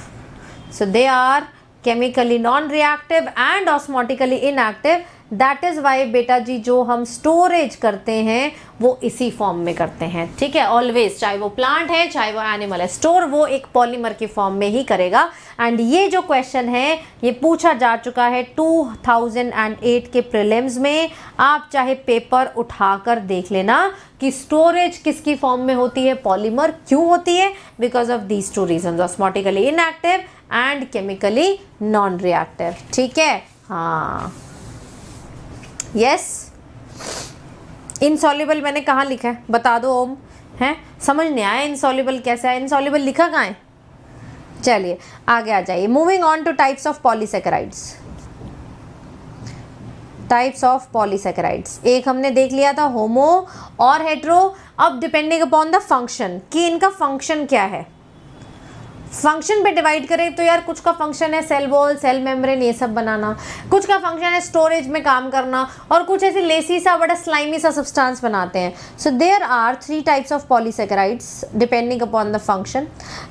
So they are chemically non-reactive and osmotically inactive that is why बेटा जी जो हम स्टोरेज करते हैं वो इसी फॉर्म में करते हैं ठीक है ऑलवेज चाहे वो प्लांट है चाहे वो एनिमल है स्टोर वो एक पॉलीमर के फॉर्म में ही करेगा एंड ये जो क्वेश्चन है ये पूछा जा चुका है 2008 के प्रिलिम्स में आप चाहे पेपर उठाकर देख लेना कि स्टोरेज किसकी फॉर्म में होती है पॉलीमर क्यों होती है because of these two reason osmotically inactive and chemically non reactive ठीक है हाँ यस इनसॉल्यूबल मैंने कहाँ लिखा है बता दो ओम है समझ नहीं आया इनसॉलिबल कैसा है इनसॉलिबल लिखा कहाँ है चलिए आगे आ जाइए moving on to types of polysaccharides types of polysaccharides एक हमने देख लिया था होमो और हेट्रो अब डिपेंडिंग अपॉन द फंक्शन कि इनका फंक्शन क्या है फंक्शन पे डिवाइड करें तो यार कुछ का फंक्शन है सेल वॉल सेल मेम्ब्रेन ये सब बनाना कुछ का फंक्शन है स्टोरेज में काम करना और कुछ ऐसे लेसी सा बड़ा स्लाइमी सा सब्सटेंस बनाते हैं so there are three types of polysaccharides depending upon the function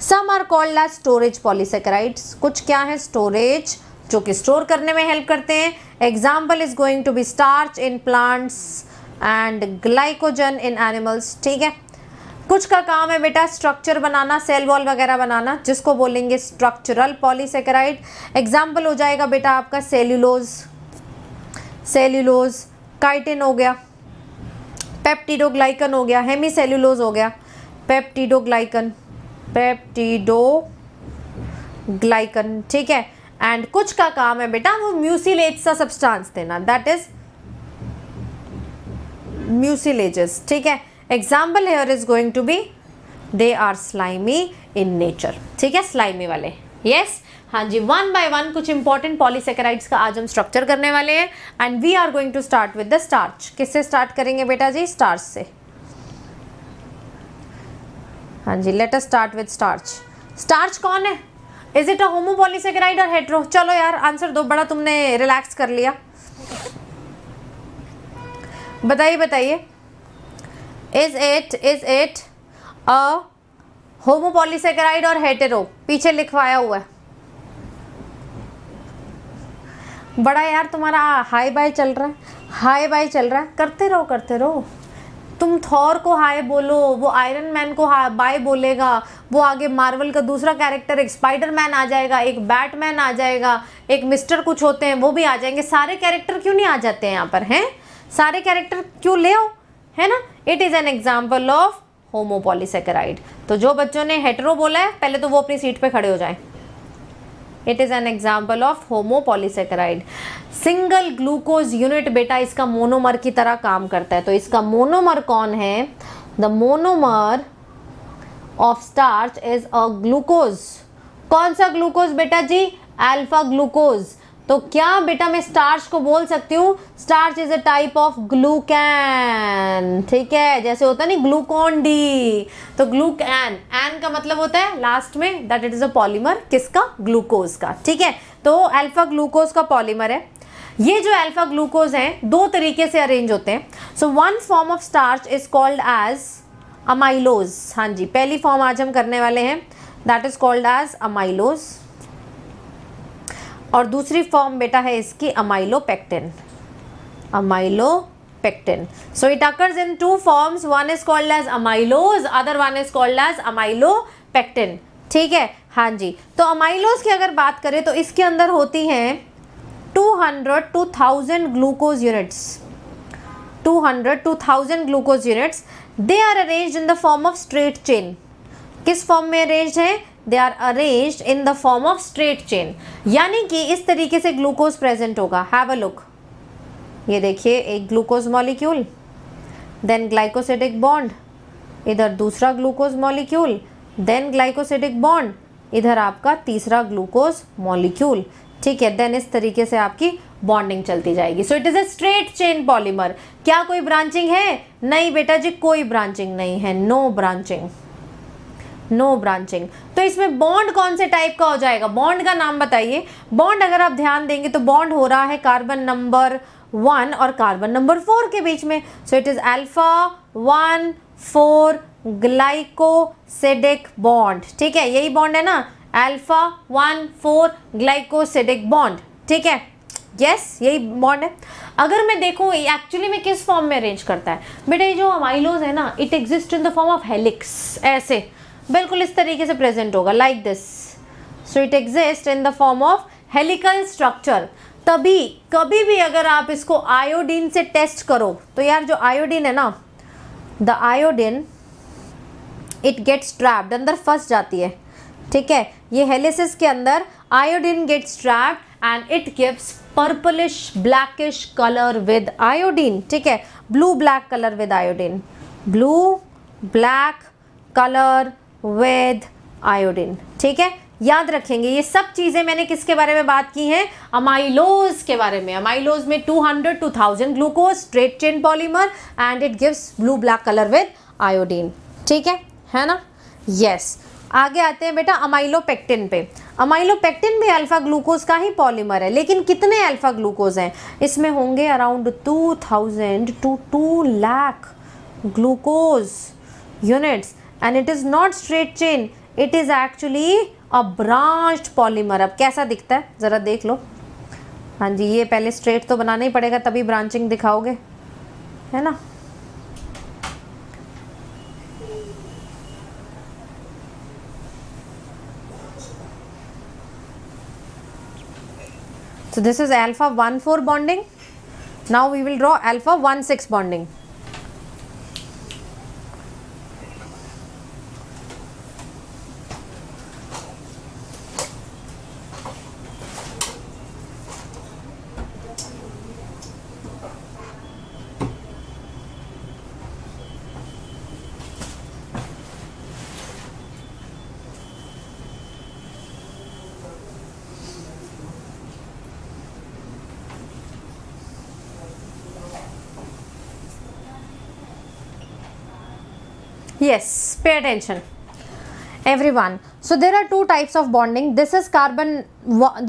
some are called as storage polysaccharides कुछ क्या है स्टोरेज जो कि स्टोर करने में हेल्प करते हैं example is going to be starch in plants and glycogen in animals ठीक है कुछ का काम है बेटा स्ट्रक्चर बनाना सेल वॉल वगैरह बनाना जिसको बोलेंगे स्ट्रक्चरल पॉलीसेकेराइड एग्जाम्पल हो जाएगा बेटा आपका सेल्यूलोज सेल्यूलोज काइटिन हो गया पेप्टिडोग्लाइकन हो गया हेमी सेल्यूलोज हो गया पेप्टिडोग्लाइकन ग्लाइकन ठीक है एंड कुछ का काम है बेटा वो म्यूसिलेज सा सब्सटेंस देना दैट इज म्यूसिलेजेस ठीक है example here is going to be they are slimy in nature ठीक है स्लाइमी वाले यस yes? हाँ जी वन बाय वन कुछ इंपॉर्टेंट पॉलीसेकेराइड्स का आज हम स्ट्रक्चर करने वाले हैं and we are going to start with the starch किससे स्टार्ट करेंगे बेटा जी स्टार्च से हाँ जी let us start with starch starch कौन है is it a homopolysaccharide और हेट्रो चलो यार आंसर दो बड़ा तुमने रिलैक्स कर लिया बताइए बताइए is it is it a homopolysaccharide और हेटेरो पीछे लिखवाया हुआ है बड़ा यार तुम्हारा हाई बाय चल रहा है हाई बाय चल रहा है करते रहो करते रहो तुम थॉर को हाय बोलो वो आयरन मैन को बाय बोलेगा वो आगे मार्वल का दूसरा कैरेक्टर एक स्पाइडर मैन आ जाएगा एक बैटमैन आ जाएगा एक मिस्टर कुछ होते हैं वो भी आ जाएंगे सारे कैरेक्टर क्यों नहीं आ जाते हैं यहाँ पर हैं सारे कैरेक्टर क्यों ले है ना it is an example of homopolysaccharide तो जो बच्चों ने हेटरो बोला है पहले तो वो अपनी सीट पे खड़े हो जाए it is an example of homopolysaccharide single glucose unit बेटा इसका मोनोमर की तरह काम करता है तो इसका मोनोमर कौन है the monomer of starch is a glucose कौन सा ग्लूकोज बेटा जी अल्फा ग्लूकोज तो क्या बेटा मैं स्टार्च को बोल सकती हूँ starch is a type of glucan ठीक है जैसे होता है ना ग्लूकोन डी तो ग्लूकैन एन का मतलब होता है लास्ट में that it is a polymer किसका ग्लूकोज का ठीक है तो अल्फा ग्लूकोज का पॉलीमर है ये जो अल्फा ग्लूकोज हैं दो तरीके से अरेंज होते हैं so one form of starch is called as amylose हाँ जी पहली फॉर्म आज हम करने वाले हैं that is called as amylose और दूसरी फॉर्म बेटा है इसकी amylopectin amylopectin so it occurs in two forms one is called as amylose other one is called as amylopectin ठीक है हाँ जी तो अमाइलोज की अगर बात करें तो इसके अंदर होती हैं 200 to thousand glucose units 200 to thousand glucose units they are arrange in the form of straight chain किस फॉर्म में अरेंज है they are arranged in the form of straight chain यानी कि इस तरीके से ग्लूकोज प्रेजेंट होगा हैव अ लुक ये देखिए एक glucose molecule then glycosidic bond इधर दूसरा glucose molecule then glycosidic bond इधर आपका तीसरा ग्लूकोज मॉलिक्यूल ठीक है देन इस तरीके से आपकी बॉन्डिंग चलती जाएगी so it is a straight chain polymer क्या कोई ब्रांचिंग है नहीं बेटा जी कोई ब्रांचिंग नहीं है no no branching no branching तो इसमें बॉन्ड कौन से टाइप का हो जाएगा बॉन्ड का नाम बताइए बॉन्ड अगर आप ध्यान देंगे तो बॉन्ड हो रहा है कार्बन नंबर वन और कार्बन नंबर फोर के बीच में so it is alpha one four glycosidic bond ठीक है यही बॉन्ड है ना alpha one four glycosidic bond ठीक है यस yes, यही बॉन्ड है अगर मैं देखूँ एक्चुअली में किस फॉर्म में अरेंज करता है बेटा ये जो अमाइलोज है ना it exist in the form of helix ऐसे बिल्कुल इस तरीके से प्रेजेंट होगा like this so it exist in the form of helical structure तभी कभी भी अगर आप इसको आयोडीन से टेस्ट करो तो यार जो आयोडीन है ना the iodine it gets trapped अंदर फंस जाती है ठीक है ये हेलिसिस के अंदर iodine gets trapped and it gives purplish blackish colour with iodine ठीक है blue black colour with iodine blue black colour with iodine ठीक है याद रखेंगे ये सब चीज़ें मैंने किसके बारे में बात की है अमाइलोज के बारे में अमाइलोज में 200 to 1000 glucose straight chain polymer and it gives blue black colour with iodine ठीक है है ना यस yes. आगे आते हैं बेटा अमाइलोपेक्टिन पे अमाइलोपेक्टिन भी अल्फ़ा ग्लूकोज का ही पॉलीमर है लेकिन कितने अल्फ़ा ग्लूकोज हैं इसमें होंगे around two thousand to two lakh glucose units and it is not straight chain it is actually a branched polymer अब कैसा दिखता है ज़रा देख लो हाँ जी ये पहले स्ट्रेट तो बनाना ही पड़ेगा तभी ब्रांचिंग दिखाओगे है ना तो this is alpha one four bonding now we will draw alpha one six bonding yes pay attention everyone so there are two types of bonding this is carbon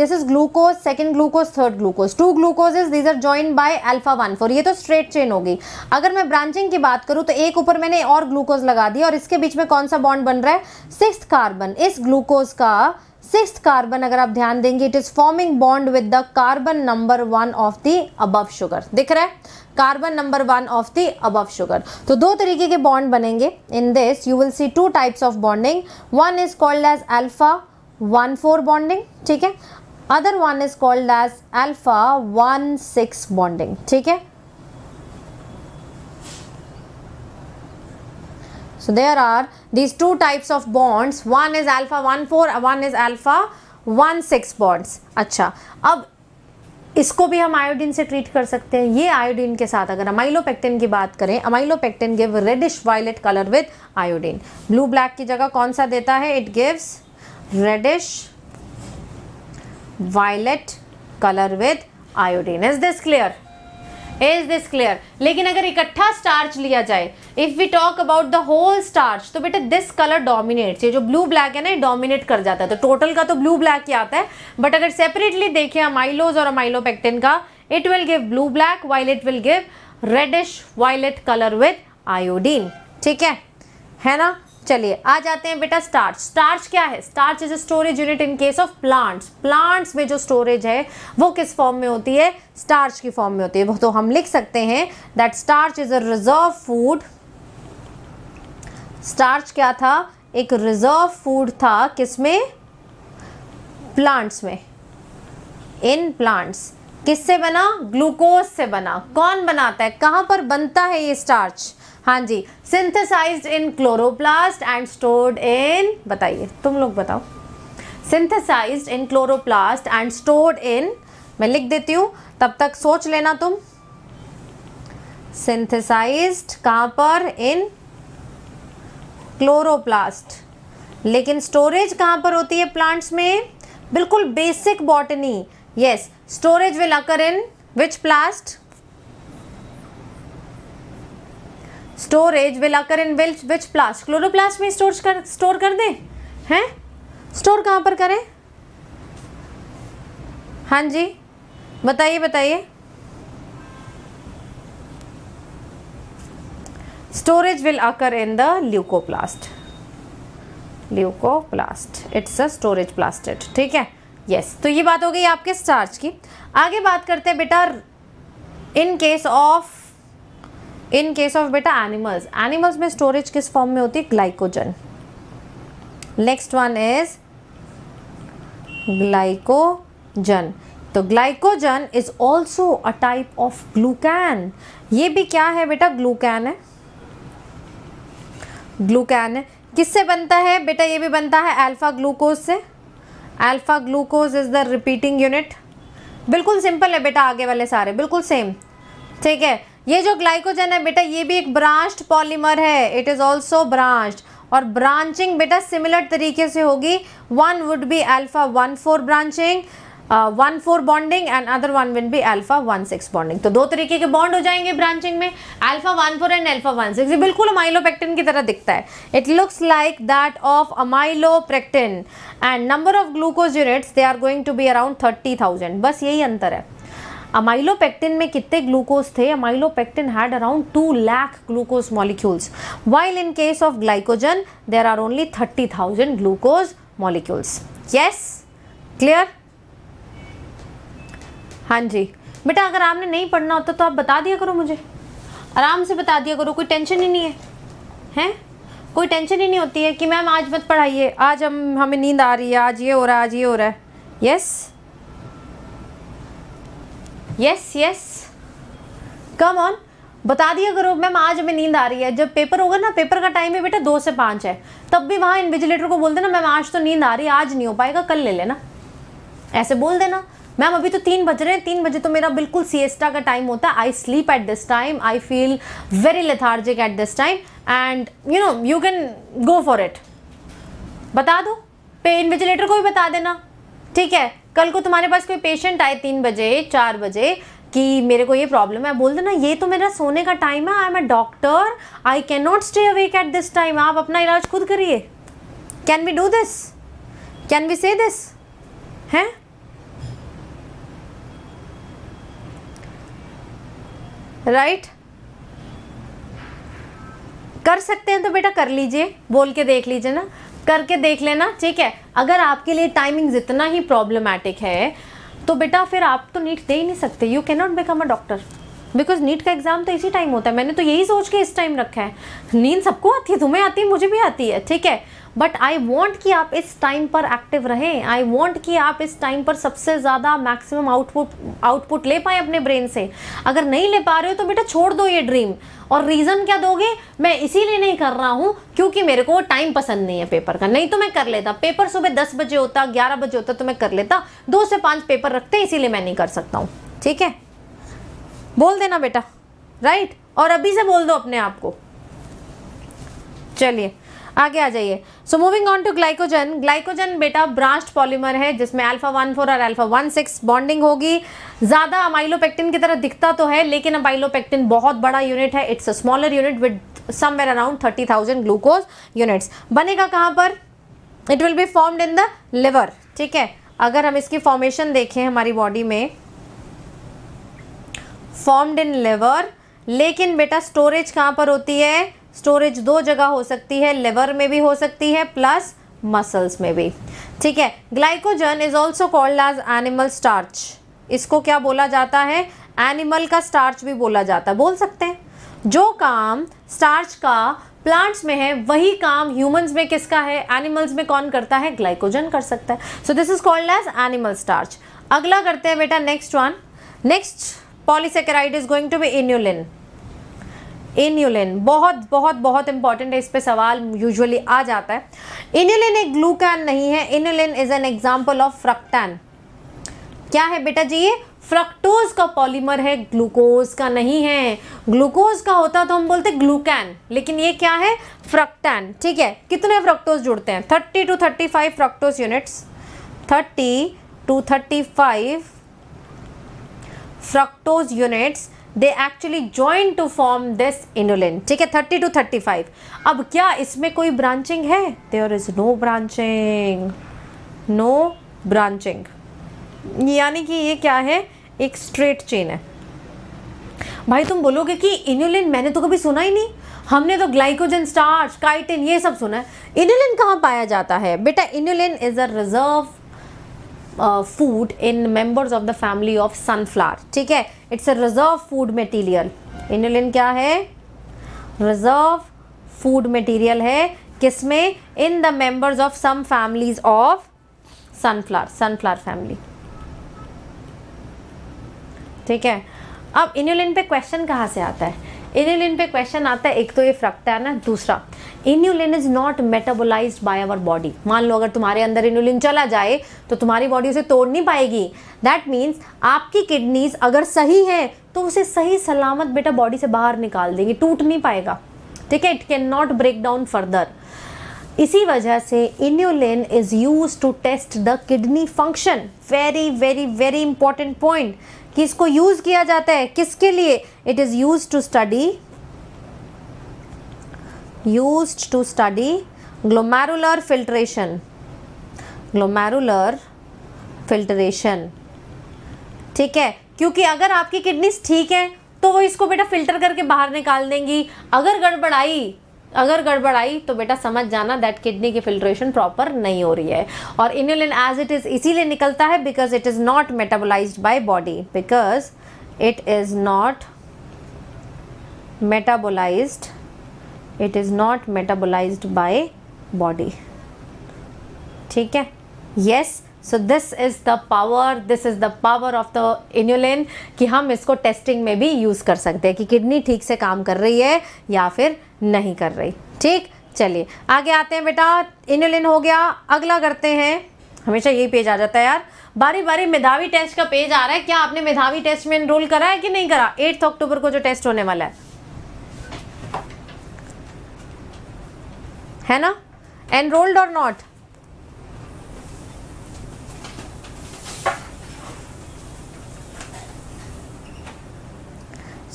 this is glucose second glucose third glucose two glucoses these are joined by alpha 1 for ye to straight chain hogi agar main branching ki baat karu to ek upar maine aur glucose laga di aur iske beech mein kaun sa bond ban raha hai sixth carbon is glucose ka six carbon अगर आप ध्यान देंगे it is forming bond with the carbon number one of the above sugar दिख रहा है carbon number one of the above sugar तो दो तरीके के बॉन्ड बनेंगे in this you will see two types of bonding one is called as alpha one four bonding ठीक है other one is called as alpha one six bonding ठीक है so there are these two types of bonds one is alpha 1 4 one is alpha 1 6 bonds acha अच्छा, ab इसको भी हम iodine से treat कर सकते हैं ये आयोडीन के साथ अगर अमाइलोपेक्टिन की बात करें amylopectin give reddish violet colour with iodine blue black की जगह कौन सा देता है it gives reddish violet colour with iodine is this clear is this clear लेकिन अगर इकट्ठा स्टार्च लिया जाए if we talk about the whole starch तो बेटा दिस कलर डोमिनेट्स ये जो ब्लू ब्लैक है ना ये डोमिनेट कर जाता है तो टोटल का तो ब्लू ब्लैक ही आता है बट अगर सेपरेटली देखें अमाइलोज और अमाइलोपेक्टिन का it will give blue black while it will give reddish violet colour with iodine ठीक है है ना चलिए आ जाते हैं बेटा स्टार्च स्टार्च क्या है starch is storage unit in case of plants plants में जो स्टोरेज है वो किस फॉर्म में होती है स्टार्च की फॉर्म में होती है तो हम लिख सकते हैं that starch is a reserve food starch क्या था एक रिजर्व फूड था किसमें प्लांट्स में इन प्लांट्स किससे बना ग्लूकोज से बना कौन बनाता है कहाँ पर बनता है ये स्टार्च हाँ जी synthesize in chloroplast and stored in बताइए तुम लोग बताओ synthesize in chloroplast and stored in मैं लिख देती हूँ तब तक सोच लेना तुम सिंथेसाइज कहाँ पर इन क्लोरोप्लास्ट लेकिन स्टोरेज कहाँ पर होती है प्लांट्स में बिल्कुल basic botany yes storage will occur in which plast storage will occur in will which plast chloroplast में स्टोर कर स्टोर कर दें हैं स्टोर कहाँ पर करें हाँ जी बताइए बताइए storage will occur in the leucoplast leucoplast it's a storage plastid ठीक है yes तो ये बात हो गई आपके स्टार्च की आगे बात करते हैं बेटा in case of in case of बेटा एनिमल्स एनिमल्स में स्टोरेज किस फॉर्म में होती है glycogen next one is glycogen तो glycogen is also a type of glucan ये भी क्या है बेटा ग्लूकैन है ग्लूकैन है किससे बनता है बेटा ये भी बनता है अल्फा ग्लूकोज से alpha glucose is the repeating unit बिल्कुल सिंपल है बेटा आगे वाले सारे बिल्कुल सेम ठीक है ये जो ग्लाइकोजन है बेटा ये भी एक ब्रांच्ड पॉलीमर है इट इज़ ऑल्सो ब्रांच्ड और ब्रांचिंग बेटा सिमिलर तरीके से होगी one would be alpha one four branching one four bonding and other one will be alpha one six bonding तो दो तरीके के बॉन्ड हो जाएंगे ब्रांचिंग में alpha one four and alpha one six ये बिल्कुल अमाइलोपेक्टिन की तरह दिखता है it looks like that of pectin and number of glucose units they are going to be around thirty thousand बस यही अंतर है अमाइलोपेक्टिन में कितने ग्लूकोज थे amylopectin had around two lakh glucose molecules while in case of glycogen there are only thirty thousand glucose molecules yes clear हाँ जी बेटा अगर आपने नहीं पढ़ना होता तो आप बता दिया करो मुझे आराम से बता दिया करो कोई टेंशन ही नहीं है हैं कोई टेंशन ही नहीं होती है कि मैम आज मत पढ़ाइए आज हम हमें नींद आ रही है आज ये हो रहा है आज ये हो रहा है yes yes yes come on बता दिया करो मैम आज हमें नींद आ रही है जब पेपर होगा ना पेपर का टाइम है बेटा दो से पाँच है तब भी वहाँ इन्विजिलेटर को बोल देना मैम आज तो नींद आ रही है आज नहीं हो पाएगा कल ले लेना ऐसे बोल देना मैम अभी तो तीन बज रहे हैं तीन बजे तो मेरा बिल्कुल सीएसटा का टाइम होता है I sleep at this time I feel very lethargic at this time and you know you can go for it बता दो पे इन्विजिलेटर को भी बता देना ठीक है कल को तुम्हारे पास कोई पेशेंट आए तीन बजे चार बजे कि मेरे को ये प्रॉब्लम है बोल देना ये तो मेरा सोने का टाइम है I am a doctor I can not stay awake at this time आप अपना इलाज खुद करिए can we do this can we say this हैं राइट right? कर सकते हैं तो बेटा कर लीजिए बोल के देख लीजिए ना करके देख लेना ठीक है अगर आपके लिए टाइमिंग जितना ही प्रॉब्लमैटिक है तो बेटा फिर आप तो नीट दे ही नहीं सकते you cannot become a doctor because NEET का एग्ज़ाम तो इसी टाइम होता है मैंने तो यही सोच के इस टाइम रखा है नींद सबको आती है तुम्हें आती है मुझे भी आती है ठीक है बट आई वॉन्ट कि आप इस टाइम पर एक्टिव रहें आई वॉन्ट कि आप इस टाइम पर सबसे ज़्यादा मैक्सिमम आउटपुट आउटपुट ले पाएं अपने ब्रेन से अगर नहीं ले पा रहे हो तो बेटा छोड़ दो ये ड्रीम और रीज़न क्या दोगे मैं इसीलिए नहीं कर रहा हूँ क्योंकि मेरे को टाइम पसंद नहीं है पेपर का नहीं तो मैं कर लेता पेपर सुबह दस बजे होता ग्यारह बजे होता तो मैं कर लेता दो से पाँच पेपर रखते इसीलिए मैं नहीं कर सकता हूँ ठीक है बोल देना बेटा राइट और अभी से बोल दो अपने आप को चलिए आगे आ जाइए so moving on to glycogen glycogen बेटा ब्रांच्ड पॉलीमर है जिसमें अल्फा वन फोर और अल्फा वन सिक्स बॉन्डिंग होगी ज़्यादा अमाइलोपेक्टिन की तरह दिखता तो है लेकिन अमाइलोपेक्टिन बहुत बड़ा यूनिट है it's a smaller unit with somewhere around thirty thousand glucose units बनेगा कहाँ पर it will be formed in the liver ठीक है अगर हम इसकी फॉर्मेशन देखें हमारी बॉडी में फॉर्म्ड इन लिवर लेकिन बेटा स्टोरेज कहाँ पर होती है स्टोरेज दो जगह हो सकती है लिवर में भी हो सकती है प्लस मसल्स में भी ठीक है glycogen is also called as animal starch इसको क्या बोला जाता है एनिमल का स्टार्च भी बोला जाता है बोल सकते हैं जो काम स्टार्च का प्लांट्स में है वही काम ह्यूमंस में किसका है एनिमल्स में कौन करता है ग्लाइकोजन कर सकता है so this is called as animal starch अगला करते हैं बेटा next one next polysaccharide is going to be inulin inulin बहुत बहुत बहुत इंपॉर्टेंट है इस पर सवाल यूजुअली आ जाता है इन्यूलिन एक ग्लूकैन नहीं है inulin is an example of fructan क्या है बेटा जी ये फ्रक्टोज का पॉलीमर है ग्लूकोज का नहीं है ग्लूकोज का होता तो हम बोलते ग्लूकैन लेकिन ये क्या है फ्रक्टैन ठीक है कितने फ्रक्टोज जुड़ते हैं thirty two thirty five fructose units thirty two thirty five fructose units they actually join to form this inulin ठीक है थर्टी टू थर्टी फाइव अब क्या इसमें कोई ब्रांचिंग है there is no branching no branching यानी कि ये क्या है एक स्ट्रेट चेन है भाई तुम बोलोगे कि इन्यूलिन मैंने तो कभी सुना ही नहीं हमने तो ग्लाइकोजन स्टार्च काइटिन ये सब सुना है इन्यूलिन कहाँ पाया जाता है बेटा inulin is a reserve food in members of the family of sunflower ठीक है it's a reserve food material inulin क्या है रिजर्व फूड मटेरियल है किसमें in the members of some families of sunflower sunflower family ठीक है अब inulin पे क्वेश्चन कहाँ से आता है इन्यूलिन पे क्वेश्चन आता है एक तो ये फ्रकता है ना दूसरा inulin is not metabolize by our body मान लो अगर तुम्हारे अंदर इन्यूलिन चला जाए तो तुम्हारी बॉडी उसे तोड़ नहीं पाएगी दैट मीन्स आपकी किडनीज अगर सही है तो उसे सही सलामत बेटा बॉडी से बाहर निकाल देंगे टूट नहीं पाएगा ठीक है it can not break down further इसी वजह से inulin is use to test the kidney function very very very important point कि इसको यूज़ किया जाता है किसके लिए it is use to study use to study glomerular filtration glomerular filtration ठीक है क्योंकि अगर आपकी किडनीज ठीक है तो वो इसको बेटा फिल्टर करके बाहर निकाल देंगी अगर गड़बड़ाई अगर गड़बड़ाई तो बेटा समझ जाना दैट किडनी की फिल्ट्रेशन प्रॉपर नहीं हो रही है और इन्यूलिन एज इट इज़ इसीलिए निकलता है because it is not metabolize by body because it is not metabolized it is not metabolized by body ठीक है yes so this is the power this is the power of the inulin कि हम इसको testing में भी use कर सकते हैं कि किडनी ठीक से काम कर रही है या फिर नहीं कर रही ठीक चलिए आगे आते हैं बेटा इन्यूलिन हो गया अगला करते हैं हमेशा यही पेज आ जाता है यार बारी बारी मेधावी टेस्ट का पेज आ रहा है क्या आपने मेधावी टेस्ट में एनरोल करा है कि नहीं करा एट्थ अक्टूबर को जो टेस्ट होने वाला है है ना एनरोल्ड और not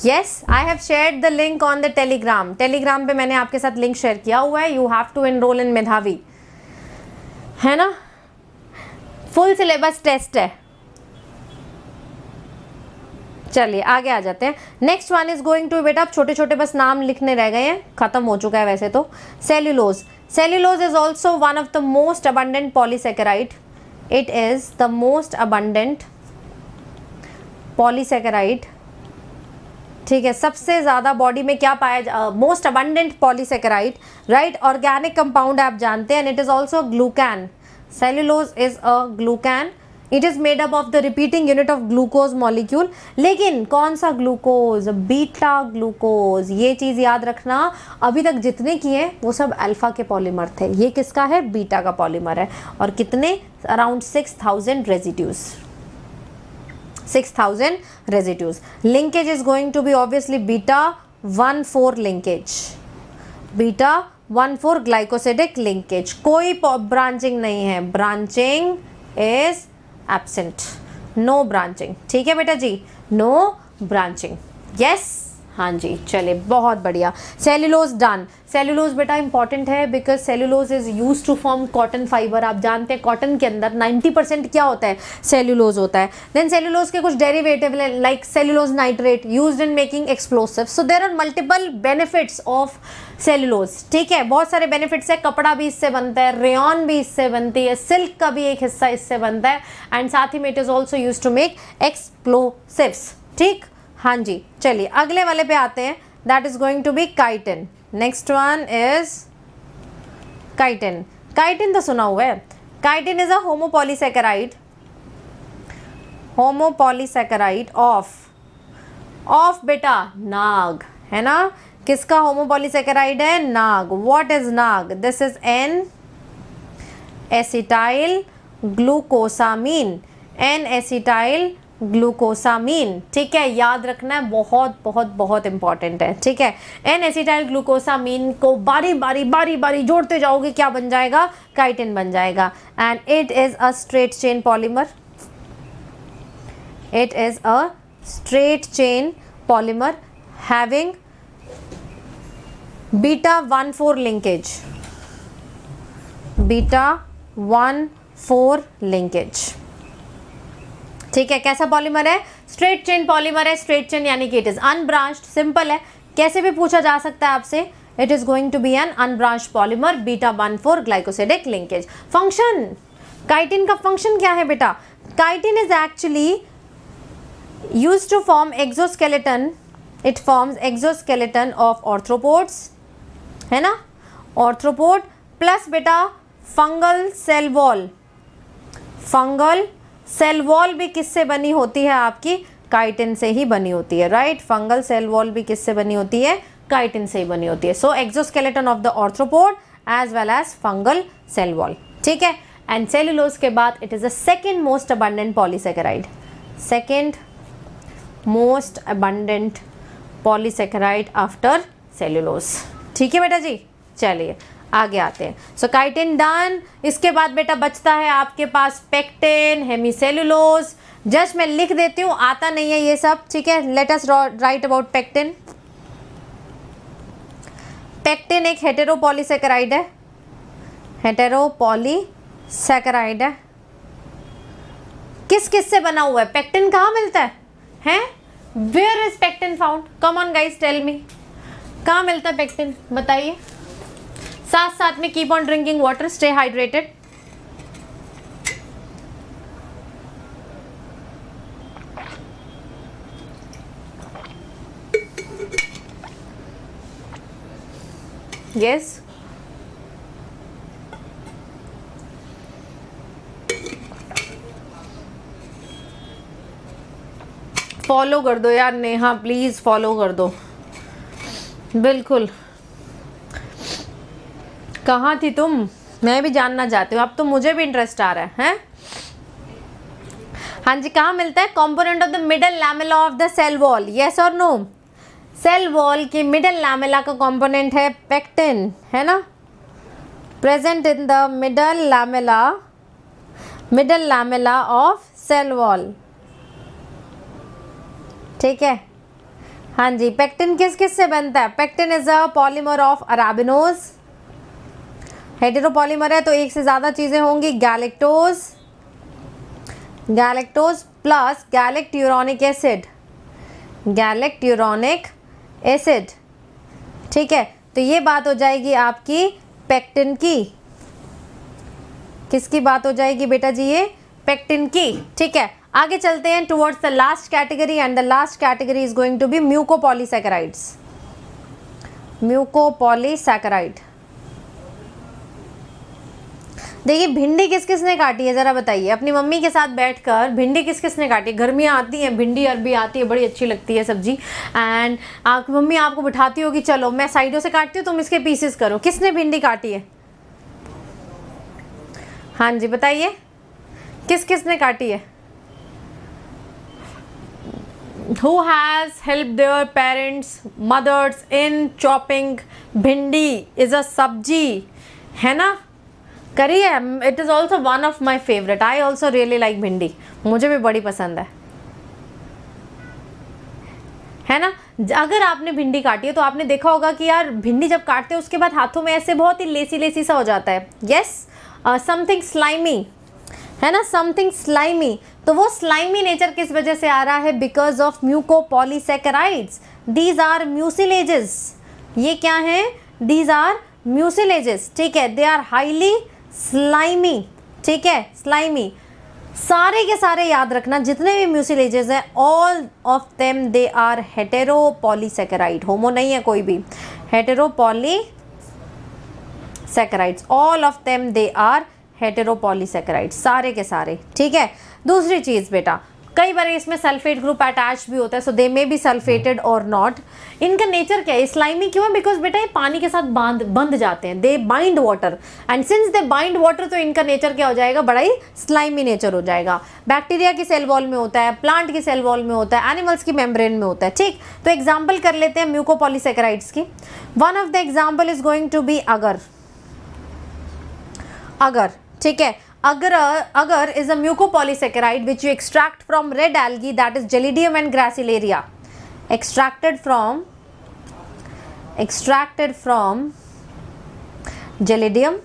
yes I have share the link on the Telegram Telegram पे मैंने आपके साथ लिंक शेयर किया हुआ है you have to enroll in Medhavi है ना फुल सिलेबस टेस्ट है चलिए आगे आ जाते हैं next one is going to बेटा छोटे छोटे बस नाम लिखने रह गए हैं खत्म हो चुका है वैसे तो cellulose cellulose is also one of the most abundant polysaccharide it is the most abundant polysaccharide ठीक है सबसे ज़्यादा बॉडी में क्या पाया most abundant polysaccharide right organic compound आप जानते हैं and it is also glucan cellulose is a glucan it is made up of the repeating unit of glucose molecule लेकिन कौन सा ग्लूकोज बीटा ग्लूकोज ये चीज़ याद रखना अभी तक जितने किए हैं वो सब अल्फ़ा के पॉलीमर थे ये किसका है बीटा का पॉलीमर है और कितने around six thousand residues 6000 residues linkage is going to be obviously beta 1 4 linkage beta 1 4 glycosidic linkage कोई branching नहीं है branching is absent no branching ठीक है बेटा जी no branching yes हाँ जी चले बहुत बढ़िया सेलुलोज डन सेलुलोज बेटा इंपॉर्टेंट है because cellulose is use to form cotton fibre आप जानते हैं कॉटन के अंदर 90 परसेंट क्या होता है सेलुलोज होता है देन सेलुलोज के कुछ derivative like cellulose nitrate use in making explosive so there are multiple benefits of cellulose ठीक है बहुत सारे बेनिफिट्स है कपड़ा भी इससे बनता है रेन भी इससे बनती है सिल्क का भी एक हिस्सा इससे बनता है एंड साथ ही में it is also use to make explosives ठीक हाँ जी चलिए अगले वाले पे आते हैं that is going to be chitin next one is chitin chitin तो सुना हुआ है chitin is a homopolysaccharide homopolysaccharide of of बेटा नाग है ना किसका होमोपोलीसेकेराइड है NAG what is NAG this is N acetyl glucosamine N acetyl glucosamine ठीक है याद रखना है बहुत बहुत बहुत इंपॉर्टेंट है ठीक है एन एसिटाइल ग्लूकोसामीन को बारी बारी बारी बारी जोड़ते जाओगे क्या बन जाएगा काइटिन बन जाएगा and it is a straight chain polymer it is a straight chain polymer having beta one four linkage beta one four linkage ठीक है कैसा पॉलीमर है स्ट्रेट चेन पॉलीमर है स्ट्रेट चेन यानी कि इट इज़ अनब्रांच्ड सिंपल है कैसे भी पूछा जा सकता है आपसे it is going to be an unbranch polymer beta one four glycosidic linkage function chitin का फंक्शन क्या है बेटा chitin is actually use to form exoskeleton it forms exoskeleton of arthropods है ना ऑर्थ्रोपोड प्लस बेटा fungal cell wall fungal cell wall भी किससे बनी होती है आपकी काइटिन से ही बनी होती है राइट फंगल सेल वॉल भी किससे बनी होती है काइटिन से ही बनी होती है so exoskeleton of the arthropod as well as fungal cell wall ठीक है एंड सेल्यूलोज के बाद it is the second most abundant polysaccharide second most abundant polysaccharide after cellulose ठीक है बेटा जी चलिए आगे आते हैं सो काइटिन डन इसके बाद बेटा बचता है आपके पास पेक्टेन हेमीसेलुलोज जस्ट मैं लिख देती हूँ आता नहीं है ये सब ठीक है let's write about pectin pectin एक हेटेरोपॉलीसेकेराइड है हेटेरोपॉलीसेकेराइड है किस किस से बना हुआ है पेक्टिन कहाँ मिलता है हैं where is pectin found come on guys tell me कहाँ मिलता है पेक्टिन बताइए साथ साथ में keep on drinking water stay hydrated yes follow कर दो यार नेहा प्लीज फॉलो कर दो बिल्कुल कहाँ थी तुम मैं भी जानना चाहती हूँ अब तो मुझे भी इंटरेस्ट आ रहा है हैं हाँ जी कहाँ मिलता है component of the middle lamella of the cell wall yes और नो सेल वॉल की मिडल लैमेला का कॉम्पोनेंट है पेक्टिन है ना present in the middle lamella middle lamella of cell wall ठीक है हाँ जी पेक्टिन किस किस से बनता है pectin is a polymer of arabinose heteropolymer है तो एक से ज़्यादा चीज़ें होंगी galactose galactose plus galacturonic acid galacturonic acid ठीक है तो ये बात हो जाएगी आपकी पेक्टिन की किसकी बात हो जाएगी बेटा जी ये पेक्टिन की ठीक है आगे चलते हैं towards the last category and the last category is going to be mucopolysaccharides mucopolysaccharides देखिए भिंडी किस किस ने काटी है ज़रा बताइए अपनी मम्मी के साथ बैठकर भिंडी किस किस ने काटी गर्मियाँ आती हैं भिंडी अरबी आती है बड़ी अच्छी लगती है सब्जी एंड आपकी मम्मी आपको बिठाती होगी चलो मैं साइडों से काटती हूँ तुम इसके पीसेस करो किसने भिंडी काटी है हाँ जी बताइए किस किस ने काटी है who has help their parents mothers in chopping bhindi is a सब्जी है ना करी है it is also one of my favourite I also really like bhindi मुझे भी बड़ी पसंद है है ना अगर आपने भिंडी काटी है तो आपने देखा होगा कि यार भिंडी जब काटते हैं उसके बाद हाथों में ऐसे बहुत ही लेसी लेसी सा हो जाता है यस समथिंग स्लाइमी है ना समथिंग स्लाइमी तो वो स्लाइमी नेचर किस वजह से आ रहा है because of mucopolysaccharides these are mucilages ये क्या है दीज आर म्यूसिलेजेस ठीक है दे आर हाईली स्लाइमी ठीक है स्लाइमी सारे के सारे याद रखना जितने भी म्यूसिलेजेस हैं all of them they are heteropolysaccharide homo नहीं है कोई भी heteropolysaccharides all of them they are heteropolysaccharide सारे के सारे ठीक है दूसरी चीज़ बेटा कई बार इसमें सल्फेट ग्रुप अटैच भी होता है so they may be sulphated और नॉट इनका नेचर क्या है स्लाइमी क्यों है बिकॉज बेटा ये पानी के साथ बांध बंद जाते हैं they bind water and since they bind water तो इनका नेचर क्या हो जाएगा बड़ा ही स्लाइमी नेचर हो जाएगा बैक्टीरिया की सेल वॉल में होता है प्लांट की सेल वॉल में होता है एनिमल्स की मेम्ब्रेन में होता है ठीक तो एग्जाम्पल कर लेते हैं म्यूकोपोलीसेक्राइड्स की one of the example is going to be agar agar ठीक है agar agar is a mucopolysaccharide which you extract from red algae that is Gelidium and Gracilaria extracted from extracted from Gelidium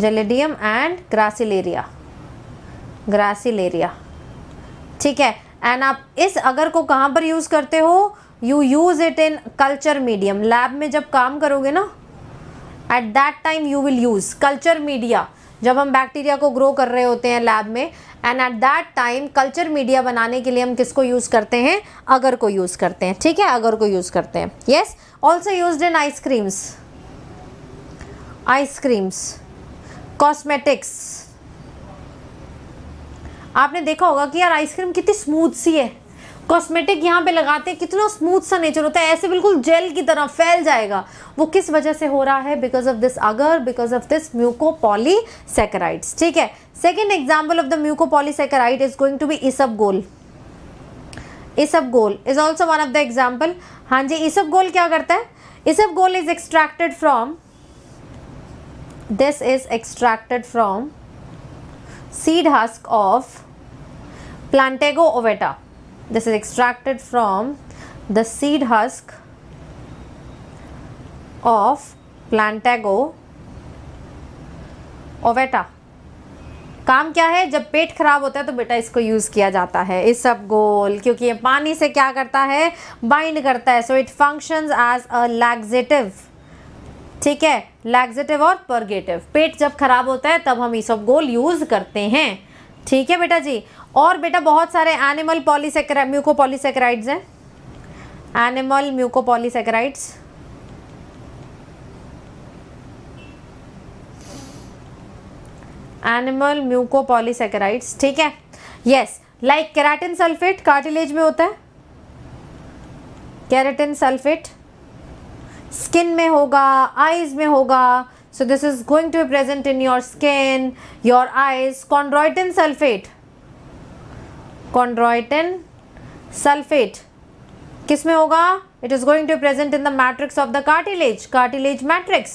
Gelidium and Gracilaria Gracilaria ठीक है and आप इस अगर को कहाँ पर यूज करते हो you use it in culture medium lab में जब काम करोगे ना at that time you will use culture media जब हम बैक्टीरिया को ग्रो कर रहे होते हैं लैब में and at that time culture media बनाने के लिए हम किसको यूज़ करते हैं अगर को यूज़ करते हैं ठीक है अगर को यूज़ करते हैं yes also use in ice creams ice creams cosmetics आपने देखा होगा कि यार आइसक्रीम कितनी स्मूथ सी है कॉस्मेटिक यहाँ पे लगाते हैं कितना स्मूथ सा नेचर होता है ऐसे बिल्कुल जेल की तरह फैल जाएगा वो किस वजह से हो रहा है because of this agar because of this mucopolysaccharides ठीक है second example of the mucopolysaccharide is going to be isabgol गोल is also one of the example हाँ जी गोल क्या करता है गोल is extracted from this is extracted from seed husk of Plantago ovata this is extracted from the seed husk of plantago ovata काम क्या है जब पेट खराब होता है तो बेटा इसको यूज़ किया जाता है इस सब गोल क्योंकि ये पानी से क्या करता है बाइंड करता है so it function as a laxative ठीक है लैग्जेटिव और परगेटिव पेट जब खराब होता है तब हम सब गोल यूज़ करते हैं ठीक है बेटा जी और बेटा बहुत सारे एनिमल पॉलीसेक्रा म्यूकोपॉलीसेक्राइड्स हैं एनिमल म्यूकोपॉलीसेक्राइड्स एनिमल म्यूकोपॉलीसेक्राइड्स ठीक है yes like keratin sulphate cartilage में होता है कैराटिन सल्फेट स्किन में होगा आईज में होगा so this is going to be present in your skin your eyes chondroitin sulphate chondroitin sulphate किस में होगा it is going to present in the matrix of the cartilage cartilage matrix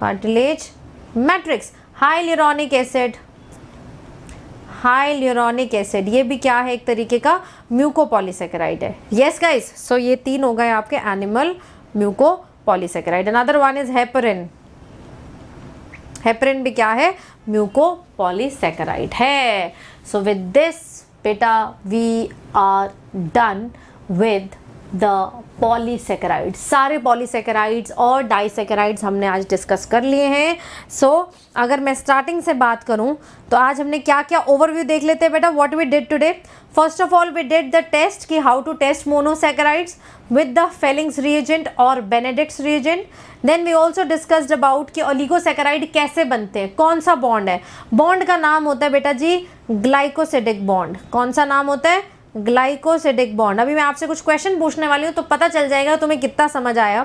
cartilage matrix hyaluronic acid hyaluronic acid ये भी क्या है एक तरीके का म्यूकोपॉलीसेकेराइड है यस गाइस सो ये तीन हो गए आपके animal muco polysaccharide another one is heparin heparin भी क्या है म्यूकोपॉलीसेकेराइड है सो विद दिस बेटा we are done with the polysaccharide सारे पॉलीसेकेराइड्स और डाइसेकेराइड्स हमने आज डिस्कस कर लिए हैं सो so, अगर मैं स्टार्टिंग से बात करूं तो आज हमने क्या क्या ओवरव्यू देख लेते हैं बेटा what we did today first of all we did the test कि how to test monosaccharides with the Fehling's reagent और Benedict's reagent then we also discussed about कि ओलिगोसेकेराइड कैसे बनते हैं कौन सा बॉन्ड है बॉन्ड का नाम होता है बेटा जी ग्लाइकोसिडिक बॉन्ड कौन सा नाम होता है ग्लाइकोसिडिक बॉन्ड अभी मैं आपसे कुछ क्वेश्चन पूछने वाली हूँ तो पता चल जाएगा तुम्हें कितना समझ आया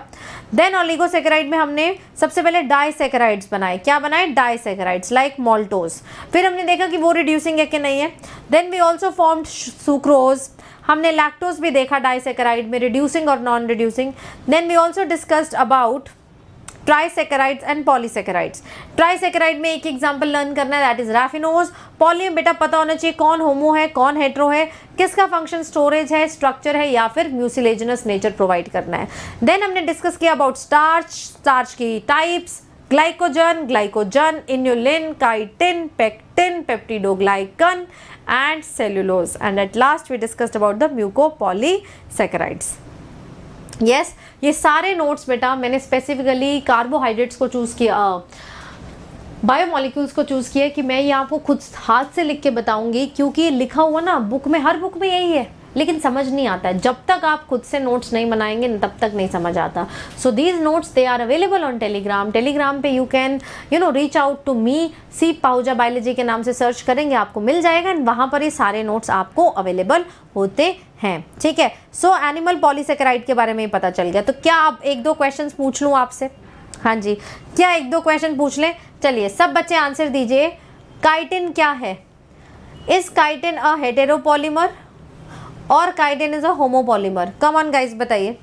देन ऑलिगोसेकेराइड में हमने सबसे पहले डाइसेकेराइड्स बनाए क्या बनाए डाइसेकेराइड्स लाइक मोल्टोज फिर हमने देखा कि वो रिड्यूसिंग है कि नहीं है then we also formed sucrose हमने लैक्टोज भी देखा डाइसेकेराइड में रिड्यूसिंग और non reducing then we also discussed about trisaccharides and polysaccharides trisaccharide में एक एग्जाम्पल लर्न करना है दैट इज राफिनोज पॉली में बेटा पता होना चाहिए कौन होमो है कौन हेट्रो है किसका फंक्शन स्टोरेज है स्ट्रक्चर है या फिर म्यूसिलेजनस नेचर प्रोवाइड करना है देन हमने डिस्कस किया अबाउट स्टार्च स्टार्च की types glycogen glycogen inulin chitin pectin peptidoglycan and cellulose and at last we discussed about the mucopolysaccharides yes yes, ये सारे नोट्स बेटा मैंने स्पेसिफिकली कार्बोहाइड्रेट्स को चूज़ किया बायोमोलिक्यूल्स को चूज़ किया कि मैं ये आपको खुद हाथ से लिख के बताऊंगी क्योंकि लिखा हुआ ना बुक में हर बुक में यही है लेकिन समझ नहीं आता है जब तक आप खुद से नोट्स नहीं बनाएंगे तब तक नहीं समझ आता so these notes they are available on Telegram Telegram पे you can you know reach out to me सी पाउजा बायोलॉजी के नाम से सर्च करेंगे आपको मिल जाएगा एंड वहाँ पर ये सारे नोट्स आपको अवेलेबल होते हैं ठीक है सो एनिमल पॉलीसेक्राइड के बारे में ही पता चल गया तो क्या आप एक दो क्वेश्चन पूछ लूँ आपसे हाँ जी क्या एक दो क्वेश्चन पूछ लें चलिए सब बच्चे आंसर दीजिए काइटिन क्या है इस काइटिन अ हेटेरोपॉलीमर और chitin is a homopolymer come on guys बताइए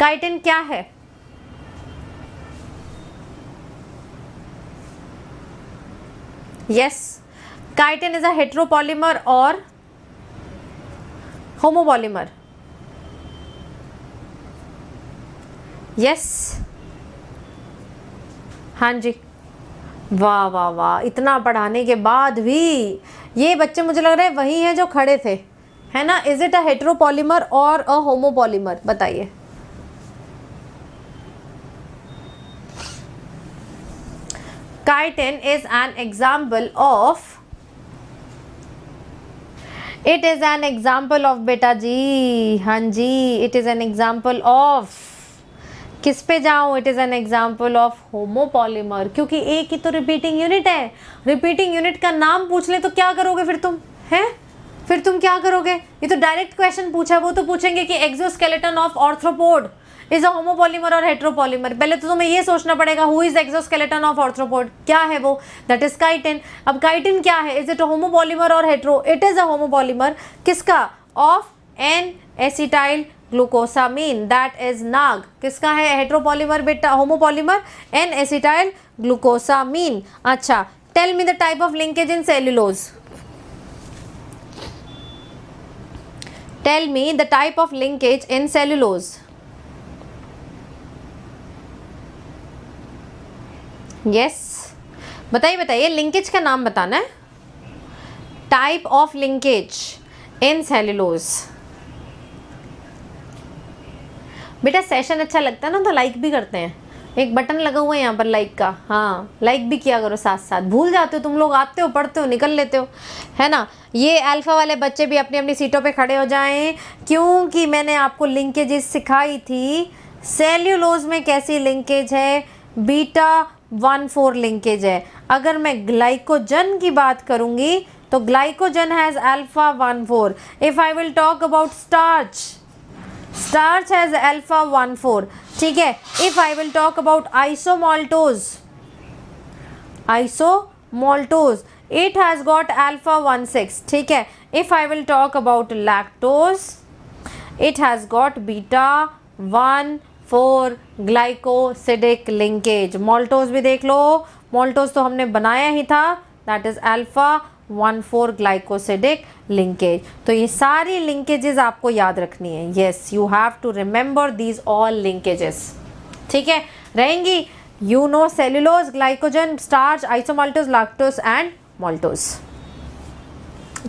काइटेन क्या है yes chitin is a heteropolymer और होमोपॉलीमर यस हाँ जी वाह वाह वाह इतना पढ़ाने के बाद भी ये बच्चे मुझे लग रहे हैं वही हैं जो खड़े थे है ना इज इट अ हेट्रोपॉलीमर और अ होमोपॉलीमर बताइए chitin is an example of it is an example of बेटा जी han हाँ जी it is an example of किस पे जाऊं it is an example of homopolymer क्योंकि एक ही तो रिपीटिंग यूनिट है रिपीटिंग यूनिट का नाम पूछ ले तो क्या करोगे फिर तुम है फिर तुम क्या करोगे ये तो डायरेक्ट क्वेश्चन पूछा वो तो पूछेंगे कि exoskeleton of arthropod is a homopolymer और हेट्रोपोलीमर पहले तो तुम्हें ये सोचना पड़ेगा who is exoskeleton of arthropod क्या है वो दैट इज काइटिन अब काइटिन क्या है इज इट अ होमोपोलीमर और hetero it is a homopolymer किसका of N acetyl glucosamine that is NAG किसका है हेट्रोपोलीमर बेटा होमोपोलीमर एन एसिटाइल ग्लूकोसामीन अच्छा tell me the type of linkage in cellulose tell me the type of linkage in cellulose yes बताइए बताइए linkage का नाम बताना है type of linkage in cellulose बेटा सेशन अच्छा लगता है ना तो लाइक भी करते हैं एक बटन लगा हुआ है यहाँ पर लाइक का हाँ लाइक भी किया करो साथ साथ भूल जाते हो तुम लोग आते हो पढ़ते हो निकल लेते हो है ना ये अल्फ़ा वाले बच्चे भी अपनी अपनी सीटों पे खड़े हो जाएं क्योंकि मैंने आपको लिंकेजेस सिखाई थी सेल्यूलोज में कैसी लिंकेज है बीटा वन फोर लिंकेज है अगर मैं ग्लाइकोजन की बात करूँगी तो glycogen has alpha one four if I will talk about starch starch has alpha one four ठीक है if I will talk about isomaltose isomaltose it has got alpha one six ठीक है if I will talk about lactose it has got beta one four glycosidic linkage maltose भी देख लो maltose तो हमने बनाया ही था that is alpha one four glycosidic linkage तो ये सारी लिंकेजेस आपको याद रखनी है yes you have to remember these all linkages ठीक है रहेंगी you know cellulose glycogen starch isomaltose lactose and maltose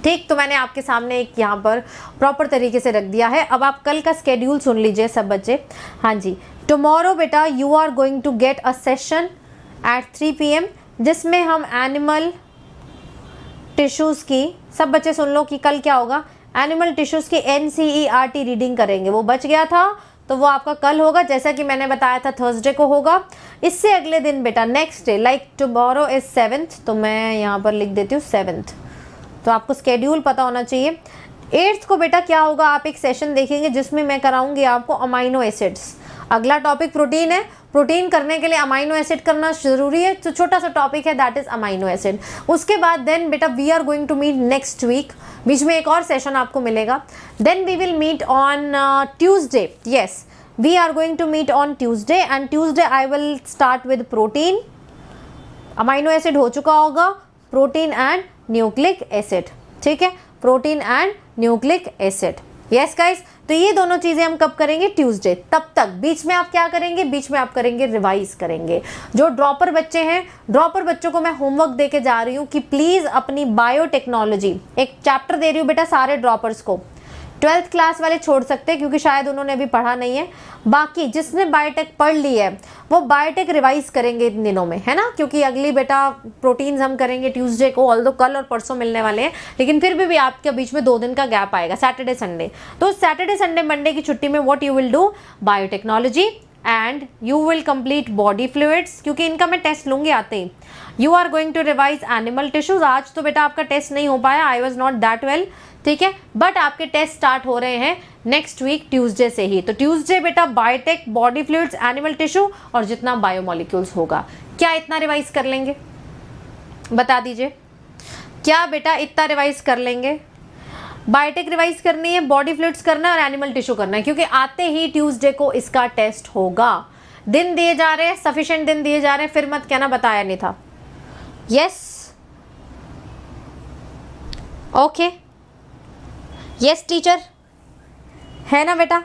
ठीक तो मैंने आपके सामने एक यहाँ पर प्रॉपर तरीके से रख दिया है अब आप कल का स्केड्यूल सुन लीजिए सब बच्चे हाँ जी टुमारो बेटा you are going to get a session at three P M जिसमें हम एनिमल टिश्यूज़ की सब बच्चे सुन लो कि कल क्या होगा एनिमल टिश्यूज़ की N C E R T reading करेंगे वो बच गया था तो वो आपका कल होगा जैसा कि मैंने बताया था थर्सडे को होगा इससे अगले दिन बेटा next day like tomorrow is seventh तो मैं यहाँ पर लिख देती हूँ सेवन्थ तो आपको स्केड्यूल पता होना चाहिए एट्थ को बेटा क्या होगा आप एक सेशन देखेंगे जिसमें मैं कराऊंगी आपको अमाइनो एसिड्स अगला टॉपिक प्रोटीन है प्रोटीन करने के लिए अमाइनो एसिड करना जरूरी है तो छोटा सा टॉपिक है दैट इज अमाइनो एसिड उसके बाद देन बेटा we are going to meet next week बीच में एक और सेशन आपको मिलेगा then we will meet on Tuesday yes we are going to meet on Tuesday and Tuesday I will start with protein amino acid हो चुका होगा protein and nucleic acid ठीक है protein and nucleic acid yes guys तो ये दोनों चीज़ें हम कब करेंगे ट्यूसडे तब तक बीच में आप क्या करेंगे बीच में आप करेंगे रिवाइज करेंगे जो ड्रॉपर बच्चे हैं ड्रॉपर बच्चों को मैं होमवर्क देके जा रही हूँ कि प्लीज़ अपनी बायोटेक्नोलॉजी एक चैप्टर दे रही हूँ बेटा सारे ड्रॉपर्स को ट्वेल्थ क्लास वाले छोड़ सकते हैं क्योंकि शायद उन्होंने अभी पढ़ा नहीं है बाकी जिसने बायोटेक पढ़ ली है वो बायोटेक रिवाइज करेंगे इन दिनों में है ना क्योंकि अगली बेटा प्रोटीन्स हम करेंगे ट्यूसडे को ऑल दो कल और परसों मिलने वाले हैं लेकिन फिर भी, भी आपके बीच में दो दिन का गैप आएगा सैटरडे संडे तो सैटरडे संडे मंडे की छुट्टी में what you will do biotechnology and you will complete body fluids क्योंकि इनका मैं टेस्ट लूंगी आते ही you are going to revise animal tissues आज तो बेटा आपका टेस्ट नहीं हो पाया I was not that well ठीक है बट आपके टेस्ट स्टार्ट हो रहे हैं नेक्स्ट वीक ट्यूसडे से ही तो ट्यूसडे बेटा biotech body fluids animal tissue और जितना बायोमोलिक्यूल्स होगा क्या इतना रिवाइज कर लेंगे बता दीजिए क्या बेटा इतना रिवाइज कर लेंगे बायोटेक रिवाइज करनी है बॉडी फ्लूड्स करना है और एनिमल टिश्यू करना है क्योंकि आते ही ट्यूजडे को इसका टेस्ट होगा दिन दिए जा रहे हैं सफिशेंट दिन दिए जा रहे हैं फिर मत कहना बताया नहीं था यस ओके यस टीचर है ना बेटा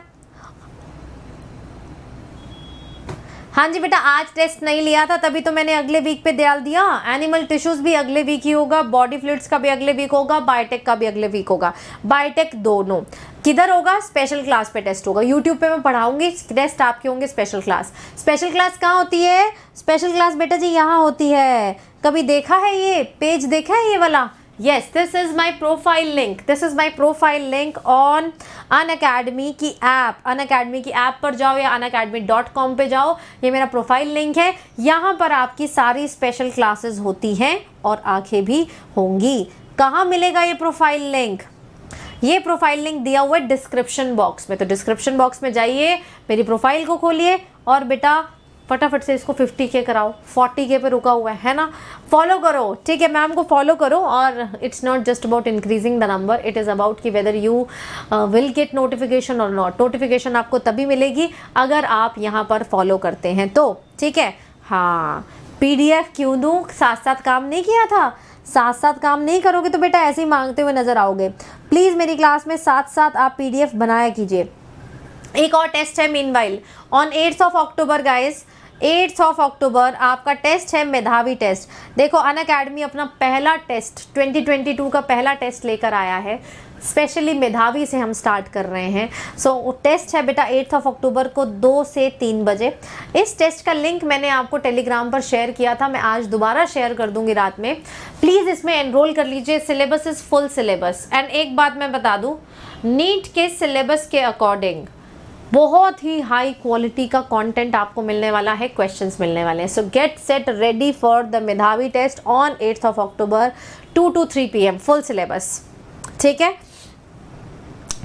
हाँ जी बेटा आज टेस्ट नहीं लिया था तभी तो मैंने अगले वीक पे डाल दिया एनिमल टिश्यूज भी अगले वीक ही होगा बॉडी फ्लूड्स का भी अगले वीक होगा बायोटेक का भी अगले वीक होगा बायोटेक दोनों किधर होगा स्पेशल क्लास पे टेस्ट होगा यूट्यूब पे मैं पढ़ाऊंगी टेस्ट आपके होंगे स्पेशल क्लास स्पेशल क्लास कहाँ होती है स्पेशल क्लास बेटा जी यहाँ होती है कभी देखा है ये पेज देखा है ये वाला yes this is my profile link this is my profile link on Unacademy की ऐप अन अकेडमी की ऐप पर जाओ या अन अकेडमी डॉट कॉम पर जाओ ये मेरा प्रोफाइल लिंक है यहाँ पर आपकी सारी स्पेशल क्लासेस होती हैं और आंखें भी होंगी कहाँ मिलेगा ये प्रोफाइल लिंक ये प्रोफाइल लिंक दिया हुआ है डिस्क्रिप्शन बॉक्स में तो डिस्क्रिप्शन बॉक्स में जाइए मेरी प्रोफाइल को खोलिए और बेटा फटाफट से इसको 50 के कराओ 40 के पे रुका हुआ है है ना फॉलो करो ठीक है मैम को फॉलो करो और it's not just about increasing the number it is about कि whether you will get notification और नॉट नोटिफिकेशन आपको तभी मिलेगी अगर आप यहाँ पर फॉलो करते हैं तो ठीक है हाँ एफ क्यों दूँ साथ साथ काम नहीं किया था साथ साथ काम नहीं करोगे तो बेटा ऐसे ही मांगते हुए नज़र आओगे प्लीज़ मेरी क्लास में साथ साथ आप पी बनाया कीजिए एक और टेस्ट है meanwhile on eighth of October guys eighth of October आपका टेस्ट है मेधावी टेस्ट देखो अन अकेडमी अपना पहला टेस्ट 2022 का पहला टेस्ट लेकर आया है स्पेशली मेधावी से हम स्टार्ट कर रहे हैं सो so, टेस्ट है बेटा एट्थ ऑफ अक्टूबर को दो से तीन बजे इस टेस्ट का लिंक मैंने आपको टेलीग्राम पर शेयर किया था मैं आज दोबारा शेयर कर दूंगी रात में प्लीज़ इसमें एनरोल कर लीजिए syllabus is full syllabus and एक बात मैं बता दूँ नीट के सिलेबस के अकॉर्डिंग बहुत ही हाई क्वालिटी का कंटेंट आपको मिलने वाला है क्वेश्चंस मिलने वाले हैं so get set ready for the Medhavi test on eighth of October two to three P full syllabus ठीक है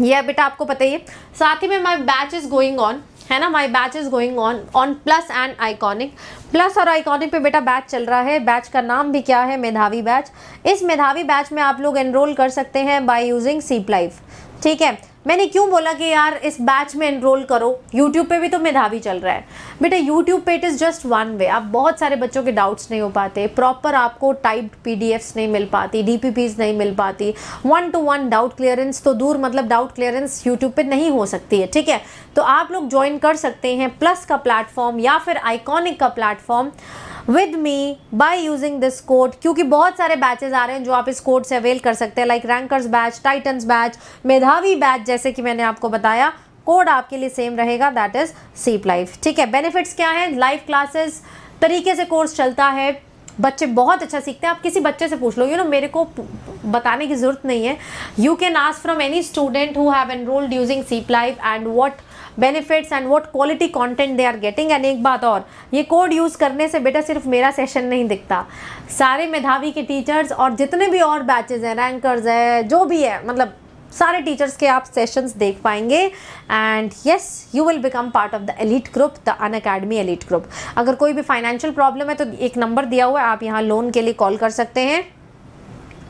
यह बेटा आपको पता ही है साथ ही में my batch is going on है ना my batch is going on on plus and iconic plus और आइकॉनिक पे बेटा बैच चल रहा है बैच का नाम भी क्या है मेधावी बैच इस मेधावी बैच में आप लोग एनरोल कर सकते हैं बाई यूजिंग सीप लाइफ ठीक है मैंने क्यों बोला कि यार इस बैच में एनरोल करो यूट्यूब पे भी तो मेधावी चल रहा है बेटा यूट्यूब पे it is just one way आप बहुत सारे बच्चों के डाउट्स नहीं हो पाते प्रॉपर आपको टाइप्ड पी नहीं मिल पाती डी नहीं मिल पाती one to one doubt clearance तो दूर मतलब डाउट क्लियरेंस यूट्यूब पर नहीं हो सकती है ठीक है तो आप लोग ज्वाइन कर सकते हैं प्लस का प्लेटफॉर्म या फिर आइकॉनिक का platform with me by using this code क्योंकि बहुत सारे बैचेज आ रहे हैं जो आप इस कोड से अवेल कर सकते हैं like rankers batch titans batch Medhavi batch जैसे कि मैंने आपको बताया कोड आपके लिए सेम रहेगा दैट इज़ सीप लाइफ ठीक है बेनिफिट्स क्या हैं लाइव क्लासेस तरीके से कोर्स चलता है बच्चे बहुत अच्छा सीखते हैं आप किसी बच्चे से पूछ लो यू you नो know, मेरे को बताने की ज़रूरत नहीं है you can ask from any student who have enrolled using seep life and what benefits and what quality content they are getting and एक बात और ये कोड यूज़ करने से बेटा सिर्फ मेरा सेशन नहीं दिखता सारे मेधावी के टीचर्स और जितने भी और बैचेज़ हैं रैंकर्स हैं जो भी है मतलब सारे टीचर्स के आप सेशंस देख पाएंगे and yes you will become part of the elite group the Unacademy elite group अगर कोई भी फाइनेंशियल प्रॉब्लम है तो एक नंबर दिया हुआ है आप यहाँ लोन के लिए कॉल कर सकते हैं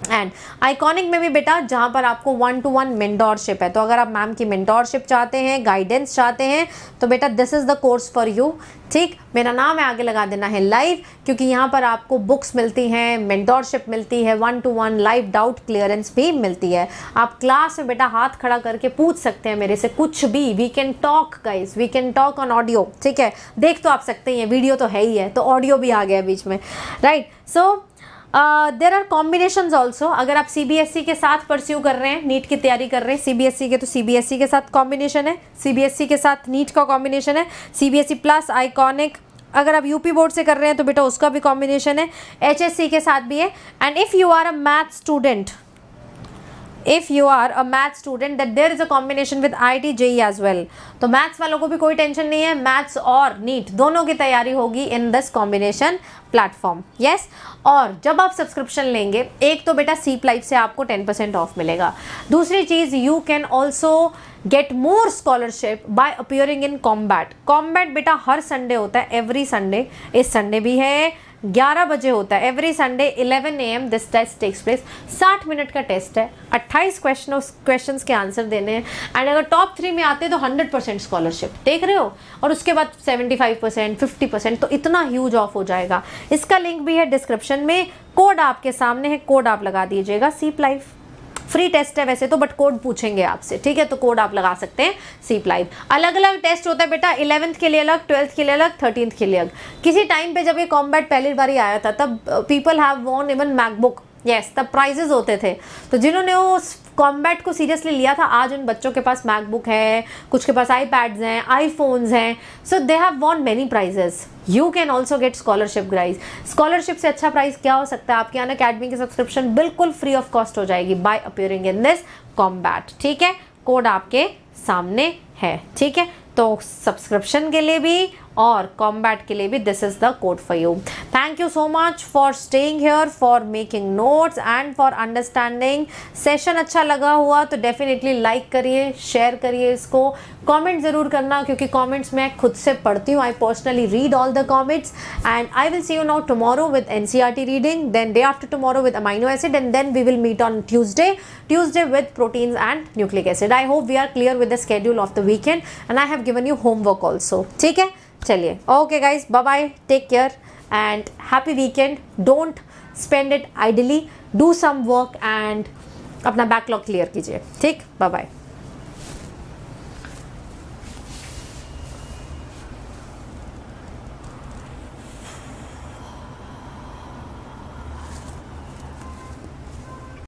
एंड आइकॉनिक में भी बेटा जहाँ पर आपको वन टू वन मेंटोरशिप है तो अगर आप मैम की मेंटोरशिप चाहते हैं गाइडेंस चाहते हैं तो बेटा this is the course for you ठीक मेरा नाम है आगे लगा देना है लाइव क्योंकि यहाँ पर आपको बुक्स मिलती हैं मेंटोरशिप मिलती है one to one live doubt clearance भी मिलती है आप क्लास में बेटा हाथ खड़ा करके पूछ सकते हैं मेरे से कुछ भी we can talk guys we can talk on audio ठीक है देख तो आप सकते हैं वीडियो तो है ही है तो ऑडियो भी आ गया बीच में right right? So so, there are combination also अगर आप सी e के साथ परस्यू कर रहे हैं नीट की तैयारी कर रहे हैं सी e के तो सी e के साथ कॉम्बिनेशन है सी के साथ नीट का कॉम्बिनेशन है सी प्लस आइकॉनिक अगर आप यूपी बोर्ड से कर रहे हैं तो बेटा उसका भी कॉम्बिनेशन है एचएससी के साथ भी है and if you are a math student if you are a math student that there is a combination with I T JEE as well तो मैथ्स वालों को भी कोई टेंशन नहीं है मैथ्स और नीट दोनों की तैयारी होगी in this combination platform yes और जब आप सब्सक्रिप्शन लेंगे एक तो बेटा सीप लाइफ से आपको टेन परसेंट ऑफ मिलेगा दूसरी चीज़ you can also get more scholarship by appearing in combat combat बेटा हर संडे होता है एवरी संडे इस संडे भी है 11 बजे होता है every Sunday 11 A M this test takes place 60 minute का टेस्ट है 28 क्वेश्चन क्वेश्चन के आंसर देने हैं एंड अगर टॉप थ्री में आते हैं तो 100 परसेंट स्कॉलरशिप देख रहे हो और उसके बाद 75 परसेंट फिफ्टी परसेंट तो इतना ह्यूज ऑफ हो जाएगा इसका लिंक भी है डिस्क्रिप्शन में कोड आपके सामने है कोड आप लगा दीजिएगा सीप लाइफ फ्री टेस्ट है वैसे तो बट कोड पूछेंगे आपसे ठीक है तो कोड आप लगा सकते हैं सीप लाइव अलग अलग टेस्ट होता है बेटा इलेवंथ के लिए अलग ट्वेल्थ के लिए अलग थर्टीन के लिए अलग किसी टाइम पे जब ये कॉम्बैट पहली बार आया था तब people have won even MacBook yes yes, तब प्राइजेज होते थे तो जिन्होंने उस कॉम्बैट को सीरियसली लिया था आज उन बच्चों के पास मैकबुक है कुछ के पास आई पैड्स हैं फोन्स हैं so they have won many prizes you can also get scholarship prize scholarship से अच्छा प्राइस क्या हो सकता है आपके अन अकेडमी की सब्सक्रिप्शन बिल्कुल फ्री ऑफ कॉस्ट हो जाएगी by appearing in this combat ठीक है कोड आपके सामने है ठीक है तो सब्सक्रिप्शन के लिए भी और कॉम्बैट के लिए भी this is the code for you thank you so much for staying here for making notes and for understanding session अच्छा लगा हुआ तो डेफिनेटली लाइक करिए शेयर करिए इसको कमेंट ज़रूर करना क्योंकि कमेंट्स मैं खुद से पढ़ती हूँ I personally read all the comments and I will see you now tomorrow with N C R T reading then day after tomorrow with amino acid and then we will meet on Tuesday Tuesday with proteins and nucleic acid I hope we are clear with the schedule of the weekend and I have given you homework also ठीक है चलिए okay guys bye bye take care and happy weekend don't spend it idly do some work and अपना backlog clear कीजिए ठीक bye bye